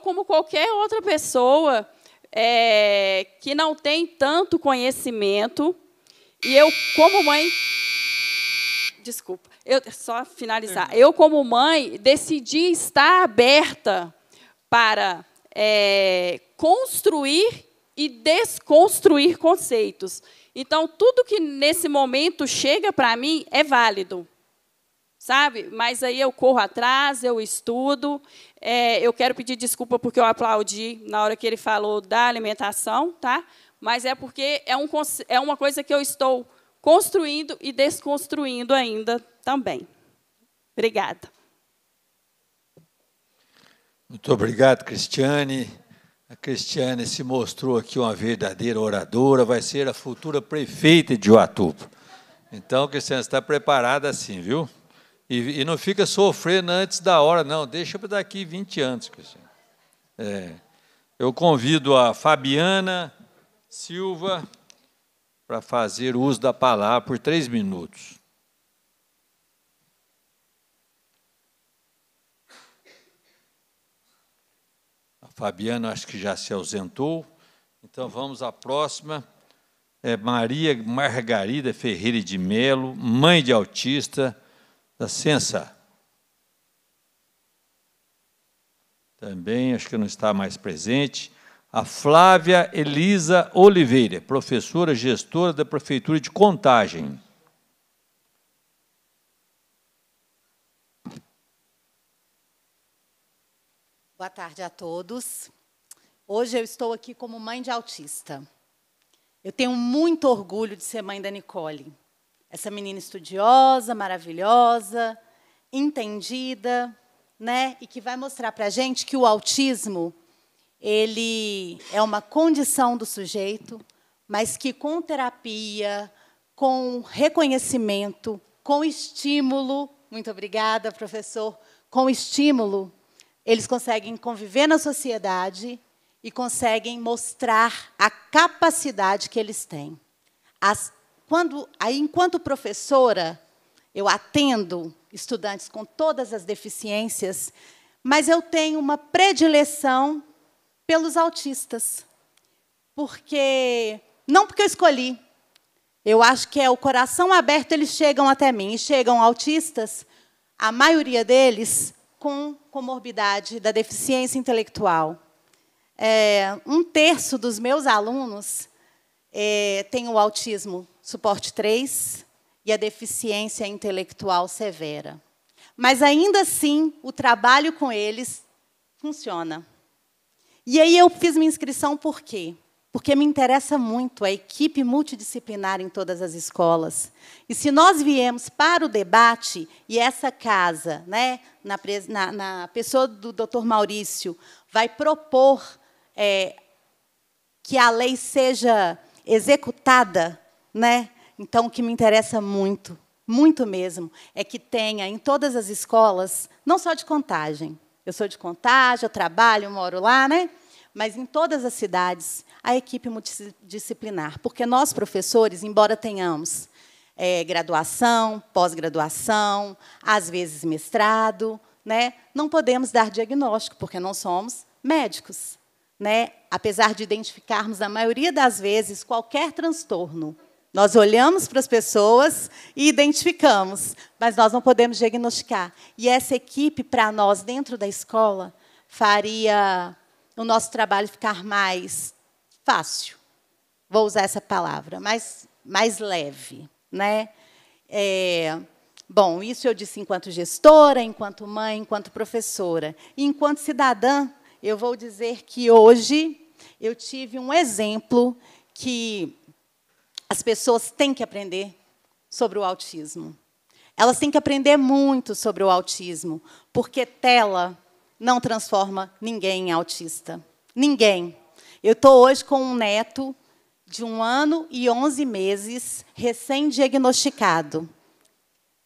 como qualquer outra pessoa é, que não tem tanto conhecimento. E eu, como mãe. Desculpa, eu, só finalizar. Eu, como mãe, decidi estar aberta para é, construir e desconstruir conceitos. Então, tudo que nesse momento chega para mim é válido sabe? Mas aí eu corro atrás, eu estudo, é, eu quero pedir desculpa porque eu aplaudi na hora que ele falou da alimentação, tá? mas é porque é, um, é uma coisa que eu estou construindo e desconstruindo ainda também. Obrigada. Muito obrigado, Cristiane. A Cristiane se mostrou aqui uma verdadeira oradora, vai ser a futura prefeita de Uatuba. Então, Cristiane, está preparada assim, viu? E, e não fica sofrendo antes da hora, não. Deixa para daqui 20 anos. É. Eu convido a Fabiana Silva para fazer uso da palavra por três minutos. A Fabiana acho que já se ausentou. Então vamos à próxima. É Maria Margarida Ferreira de Melo, mãe de autista, da Também acho que não está mais presente. A Flávia Elisa Oliveira, professora gestora da Prefeitura de Contagem. Boa tarde a todos. Hoje eu estou aqui como mãe de autista. Eu tenho muito orgulho de ser mãe da Nicole. Essa menina estudiosa, maravilhosa, entendida, né? E que vai mostrar para a gente que o autismo ele é uma condição do sujeito, mas que com terapia, com reconhecimento, com estímulo, muito obrigada, professor, com estímulo, eles conseguem conviver na sociedade e conseguem mostrar a capacidade que eles têm, as quando, aí, enquanto professora, eu atendo estudantes com todas as deficiências, mas eu tenho uma predileção pelos autistas. Porque não porque eu escolhi. Eu acho que é o coração aberto, eles chegam até mim, e chegam autistas, a maioria deles com comorbidade da deficiência intelectual. É, um terço dos meus alunos é, tem o autismo suporte 3 e a deficiência intelectual severa. Mas ainda assim, o trabalho com eles funciona. E aí eu fiz minha inscrição por quê? Porque me interessa muito a equipe multidisciplinar em todas as escolas. E se nós viemos para o debate, e essa casa, né, na, na, na pessoa do Dr. Maurício, vai propor é, que a lei seja executada né? Então, o que me interessa muito, muito mesmo, é que tenha em todas as escolas, não só de contagem. Eu sou de contagem, eu trabalho, eu moro lá, né? Mas em todas as cidades, a equipe multidisciplinar. Porque nós, professores, embora tenhamos é, graduação, pós-graduação, às vezes mestrado, né? não podemos dar diagnóstico, porque não somos médicos. Né? Apesar de identificarmos, na maioria das vezes, qualquer transtorno, nós olhamos para as pessoas e identificamos, mas nós não podemos diagnosticar. E essa equipe, para nós, dentro da escola, faria o nosso trabalho ficar mais fácil. Vou usar essa palavra, mais, mais leve. Né? É, bom, isso eu disse enquanto gestora, enquanto mãe, enquanto professora. E enquanto cidadã, eu vou dizer que hoje eu tive um exemplo que as pessoas têm que aprender sobre o autismo. Elas têm que aprender muito sobre o autismo, porque tela não transforma ninguém em autista. Ninguém. Eu estou hoje com um neto de um ano e onze meses, recém-diagnosticado.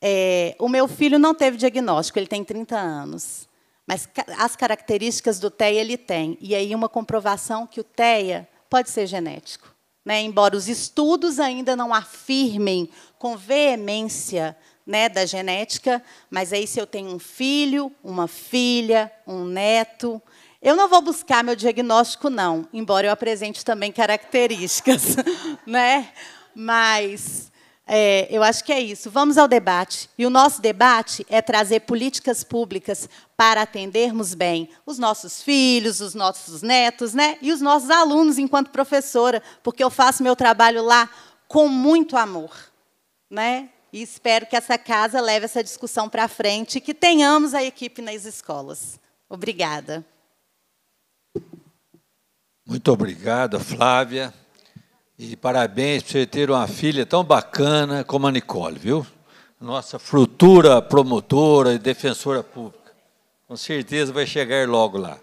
É, o meu filho não teve diagnóstico, ele tem 30 anos. Mas as características do TEA ele tem. E aí uma comprovação que o TEA pode ser genético. Né, embora os estudos ainda não afirmem com veemência né, da genética, mas aí se eu tenho um filho, uma filha, um neto, eu não vou buscar meu diagnóstico não, embora eu apresente também características, né? Mas é, eu acho que é isso. Vamos ao debate. E o nosso debate é trazer políticas públicas para atendermos bem os nossos filhos, os nossos netos, né? E os nossos alunos enquanto professora, porque eu faço meu trabalho lá com muito amor, né? E espero que essa casa leve essa discussão para frente e que tenhamos a equipe nas escolas. Obrigada. Muito obrigada, Flávia. E parabéns por você ter uma filha tão bacana como a Nicole, viu? Nossa futura promotora e defensora pública. Com certeza vai chegar logo lá.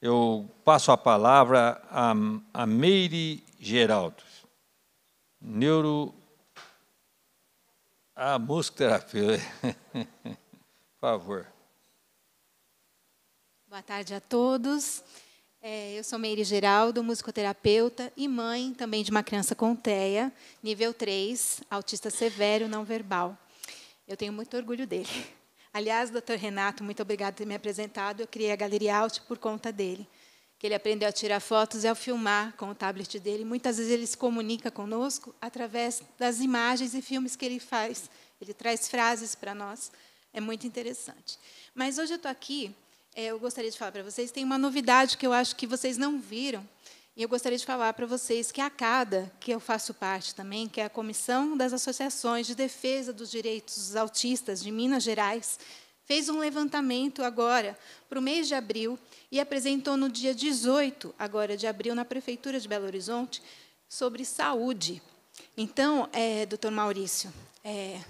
Eu passo a palavra a, a Meire Geraldo, neuro. A musicoterapia. Por favor. Boa tarde a todos. É, eu sou Meire Geraldo, musicoterapeuta e mãe também de uma criança com TEA, nível 3, autista severo não verbal. Eu tenho muito orgulho dele. Aliás, doutor Renato, muito obrigado por ter me apresentado. Eu criei a Galeria Alt por conta dele. Que ele aprendeu a tirar fotos e a filmar com o tablet dele. Muitas vezes ele se comunica conosco através das imagens e filmes que ele faz. Ele traz frases para nós. É muito interessante. Mas hoje eu estou aqui é, eu gostaria de falar para vocês, tem uma novidade que eu acho que vocês não viram, e eu gostaria de falar para vocês que a CADA, que eu faço parte também, que é a Comissão das Associações de Defesa dos Direitos dos Autistas de Minas Gerais, fez um levantamento agora para o mês de abril e apresentou no dia 18, agora de abril, na Prefeitura de Belo Horizonte, sobre saúde. Então, é, doutor Maurício, é,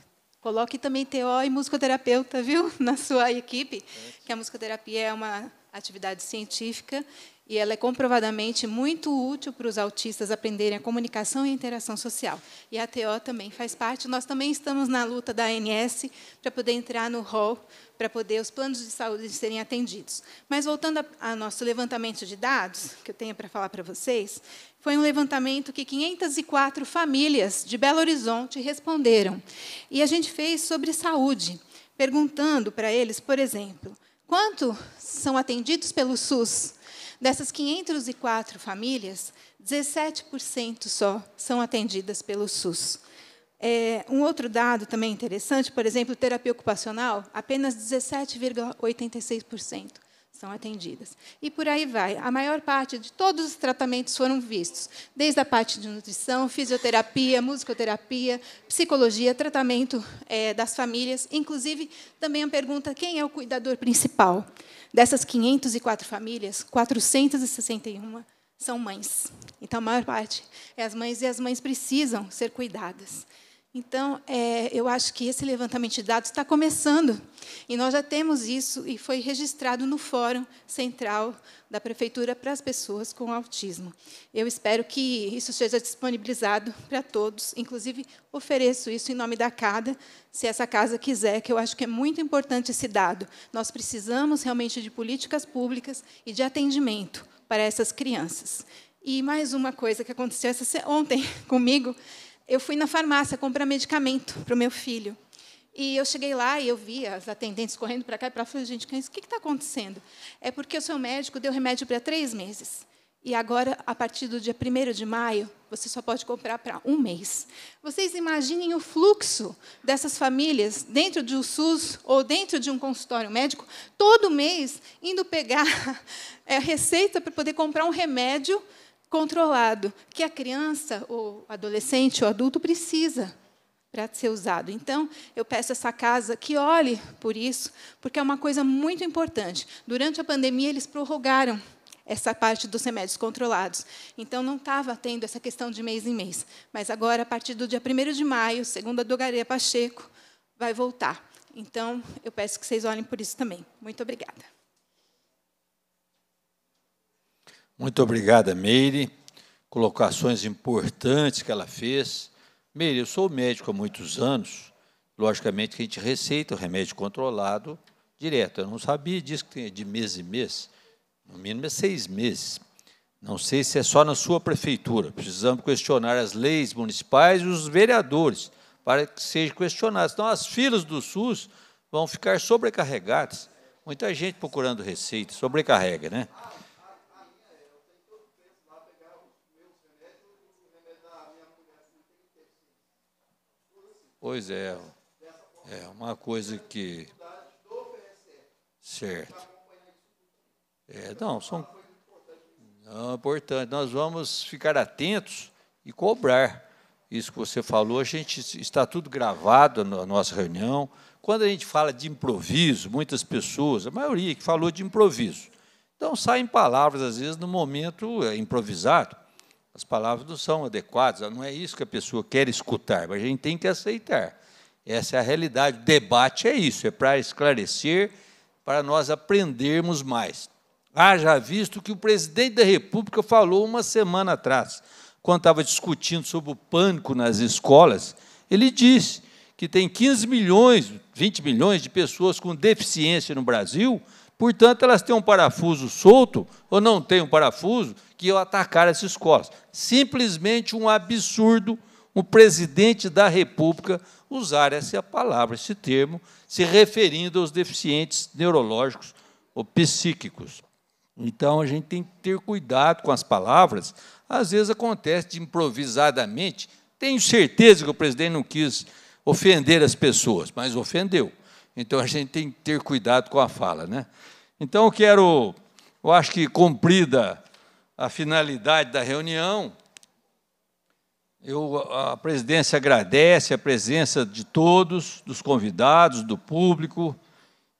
Coloque também TO e musicoterapeuta, viu, na sua equipe, que a musicoterapia é uma atividade científica e ela é comprovadamente muito útil para os autistas aprenderem a comunicação e a interação social. E a TO também faz parte. Nós também estamos na luta da ANS para poder entrar no rol, para poder os planos de saúde serem atendidos. Mas voltando ao nosso levantamento de dados, que eu tenho para falar para vocês, foi um levantamento que 504 famílias de Belo Horizonte responderam. E a gente fez sobre saúde, perguntando para eles, por exemplo, quanto são atendidos pelo SUS? Dessas 504 famílias, 17% só são atendidas pelo SUS. É, um outro dado também interessante, por exemplo, terapia ocupacional, apenas 17,86% são atendidas. E por aí vai. A maior parte de todos os tratamentos foram vistos, desde a parte de nutrição, fisioterapia, musicoterapia, psicologia, tratamento é, das famílias. Inclusive, também a pergunta: quem é o cuidador principal? Dessas 504 famílias, 461 são mães. Então, a maior parte é as mães, e as mães precisam ser cuidadas. Então, é, eu acho que esse levantamento de dados está começando. E nós já temos isso, e foi registrado no Fórum Central da Prefeitura para as Pessoas com Autismo. Eu espero que isso seja disponibilizado para todos. Inclusive, ofereço isso em nome da CADA, se essa casa quiser, que eu acho que é muito importante esse dado. Nós precisamos realmente de políticas públicas e de atendimento para essas crianças. E mais uma coisa que aconteceu ontem comigo eu fui na farmácia comprar medicamento para o meu filho. E eu cheguei lá e eu vi as atendentes correndo para cá e para lá. Falei, gente, é o que está acontecendo? É porque o seu médico deu remédio para três meses. E agora, a partir do dia 1 de maio, você só pode comprar para um mês. Vocês imaginem o fluxo dessas famílias dentro de um SUS ou dentro de um consultório médico, todo mês indo pegar a é, receita para poder comprar um remédio controlado, que a criança, o adolescente, ou adulto precisa para ser usado. Então, eu peço a essa casa que olhe por isso, porque é uma coisa muito importante. Durante a pandemia, eles prorrogaram essa parte dos remédios controlados. Então, não estava tendo essa questão de mês em mês. Mas agora, a partir do dia 1 de maio, segundo a Dogaria Pacheco, vai voltar. Então, eu peço que vocês olhem por isso também. Muito obrigada. Muito obrigada, Meire. Colocações importantes que ela fez. Meire, eu sou médico há muitos anos. Logicamente que a gente receita o remédio controlado direto. Eu não sabia disso que tem de mês em mês. No mínimo é seis meses. Não sei se é só na sua prefeitura. Precisamos questionar as leis municipais e os vereadores para que sejam questionados. Então, as filas do SUS vão ficar sobrecarregadas. Muita gente procurando receita, sobrecarrega, né? Pois é. É uma coisa que. Certo. É, não, são. Não, é importante. Nós vamos ficar atentos e cobrar. Isso que você falou, a gente está tudo gravado na nossa reunião. Quando a gente fala de improviso, muitas pessoas, a maioria que falou de improviso. Então saem palavras, às vezes, no momento é improvisado. As palavras não são adequadas, não é isso que a pessoa quer escutar, mas a gente tem que aceitar. Essa é a realidade. O debate é isso, é para esclarecer, para nós aprendermos mais. Haja visto que o presidente da República falou uma semana atrás, quando estava discutindo sobre o pânico nas escolas, ele disse que tem 15 milhões, 20 milhões de pessoas com deficiência no Brasil, Portanto, elas têm um parafuso solto ou não têm um parafuso que eu atacar essas escola. Simplesmente um absurdo o presidente da República usar essa palavra, esse termo, se referindo aos deficientes neurológicos ou psíquicos. Então, a gente tem que ter cuidado com as palavras. Às vezes acontece de improvisadamente. Tenho certeza que o presidente não quis ofender as pessoas, mas ofendeu. Então, a gente tem que ter cuidado com a fala. Né? Então, eu quero, eu acho que cumprida a finalidade da reunião, eu, a presidência agradece a presença de todos, dos convidados, do público,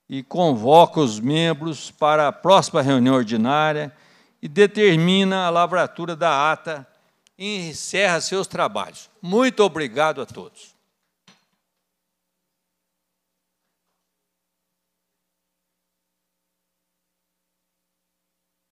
e convoca os membros para a próxima reunião ordinária e determina a lavratura da ata e encerra seus trabalhos. Muito obrigado a todos.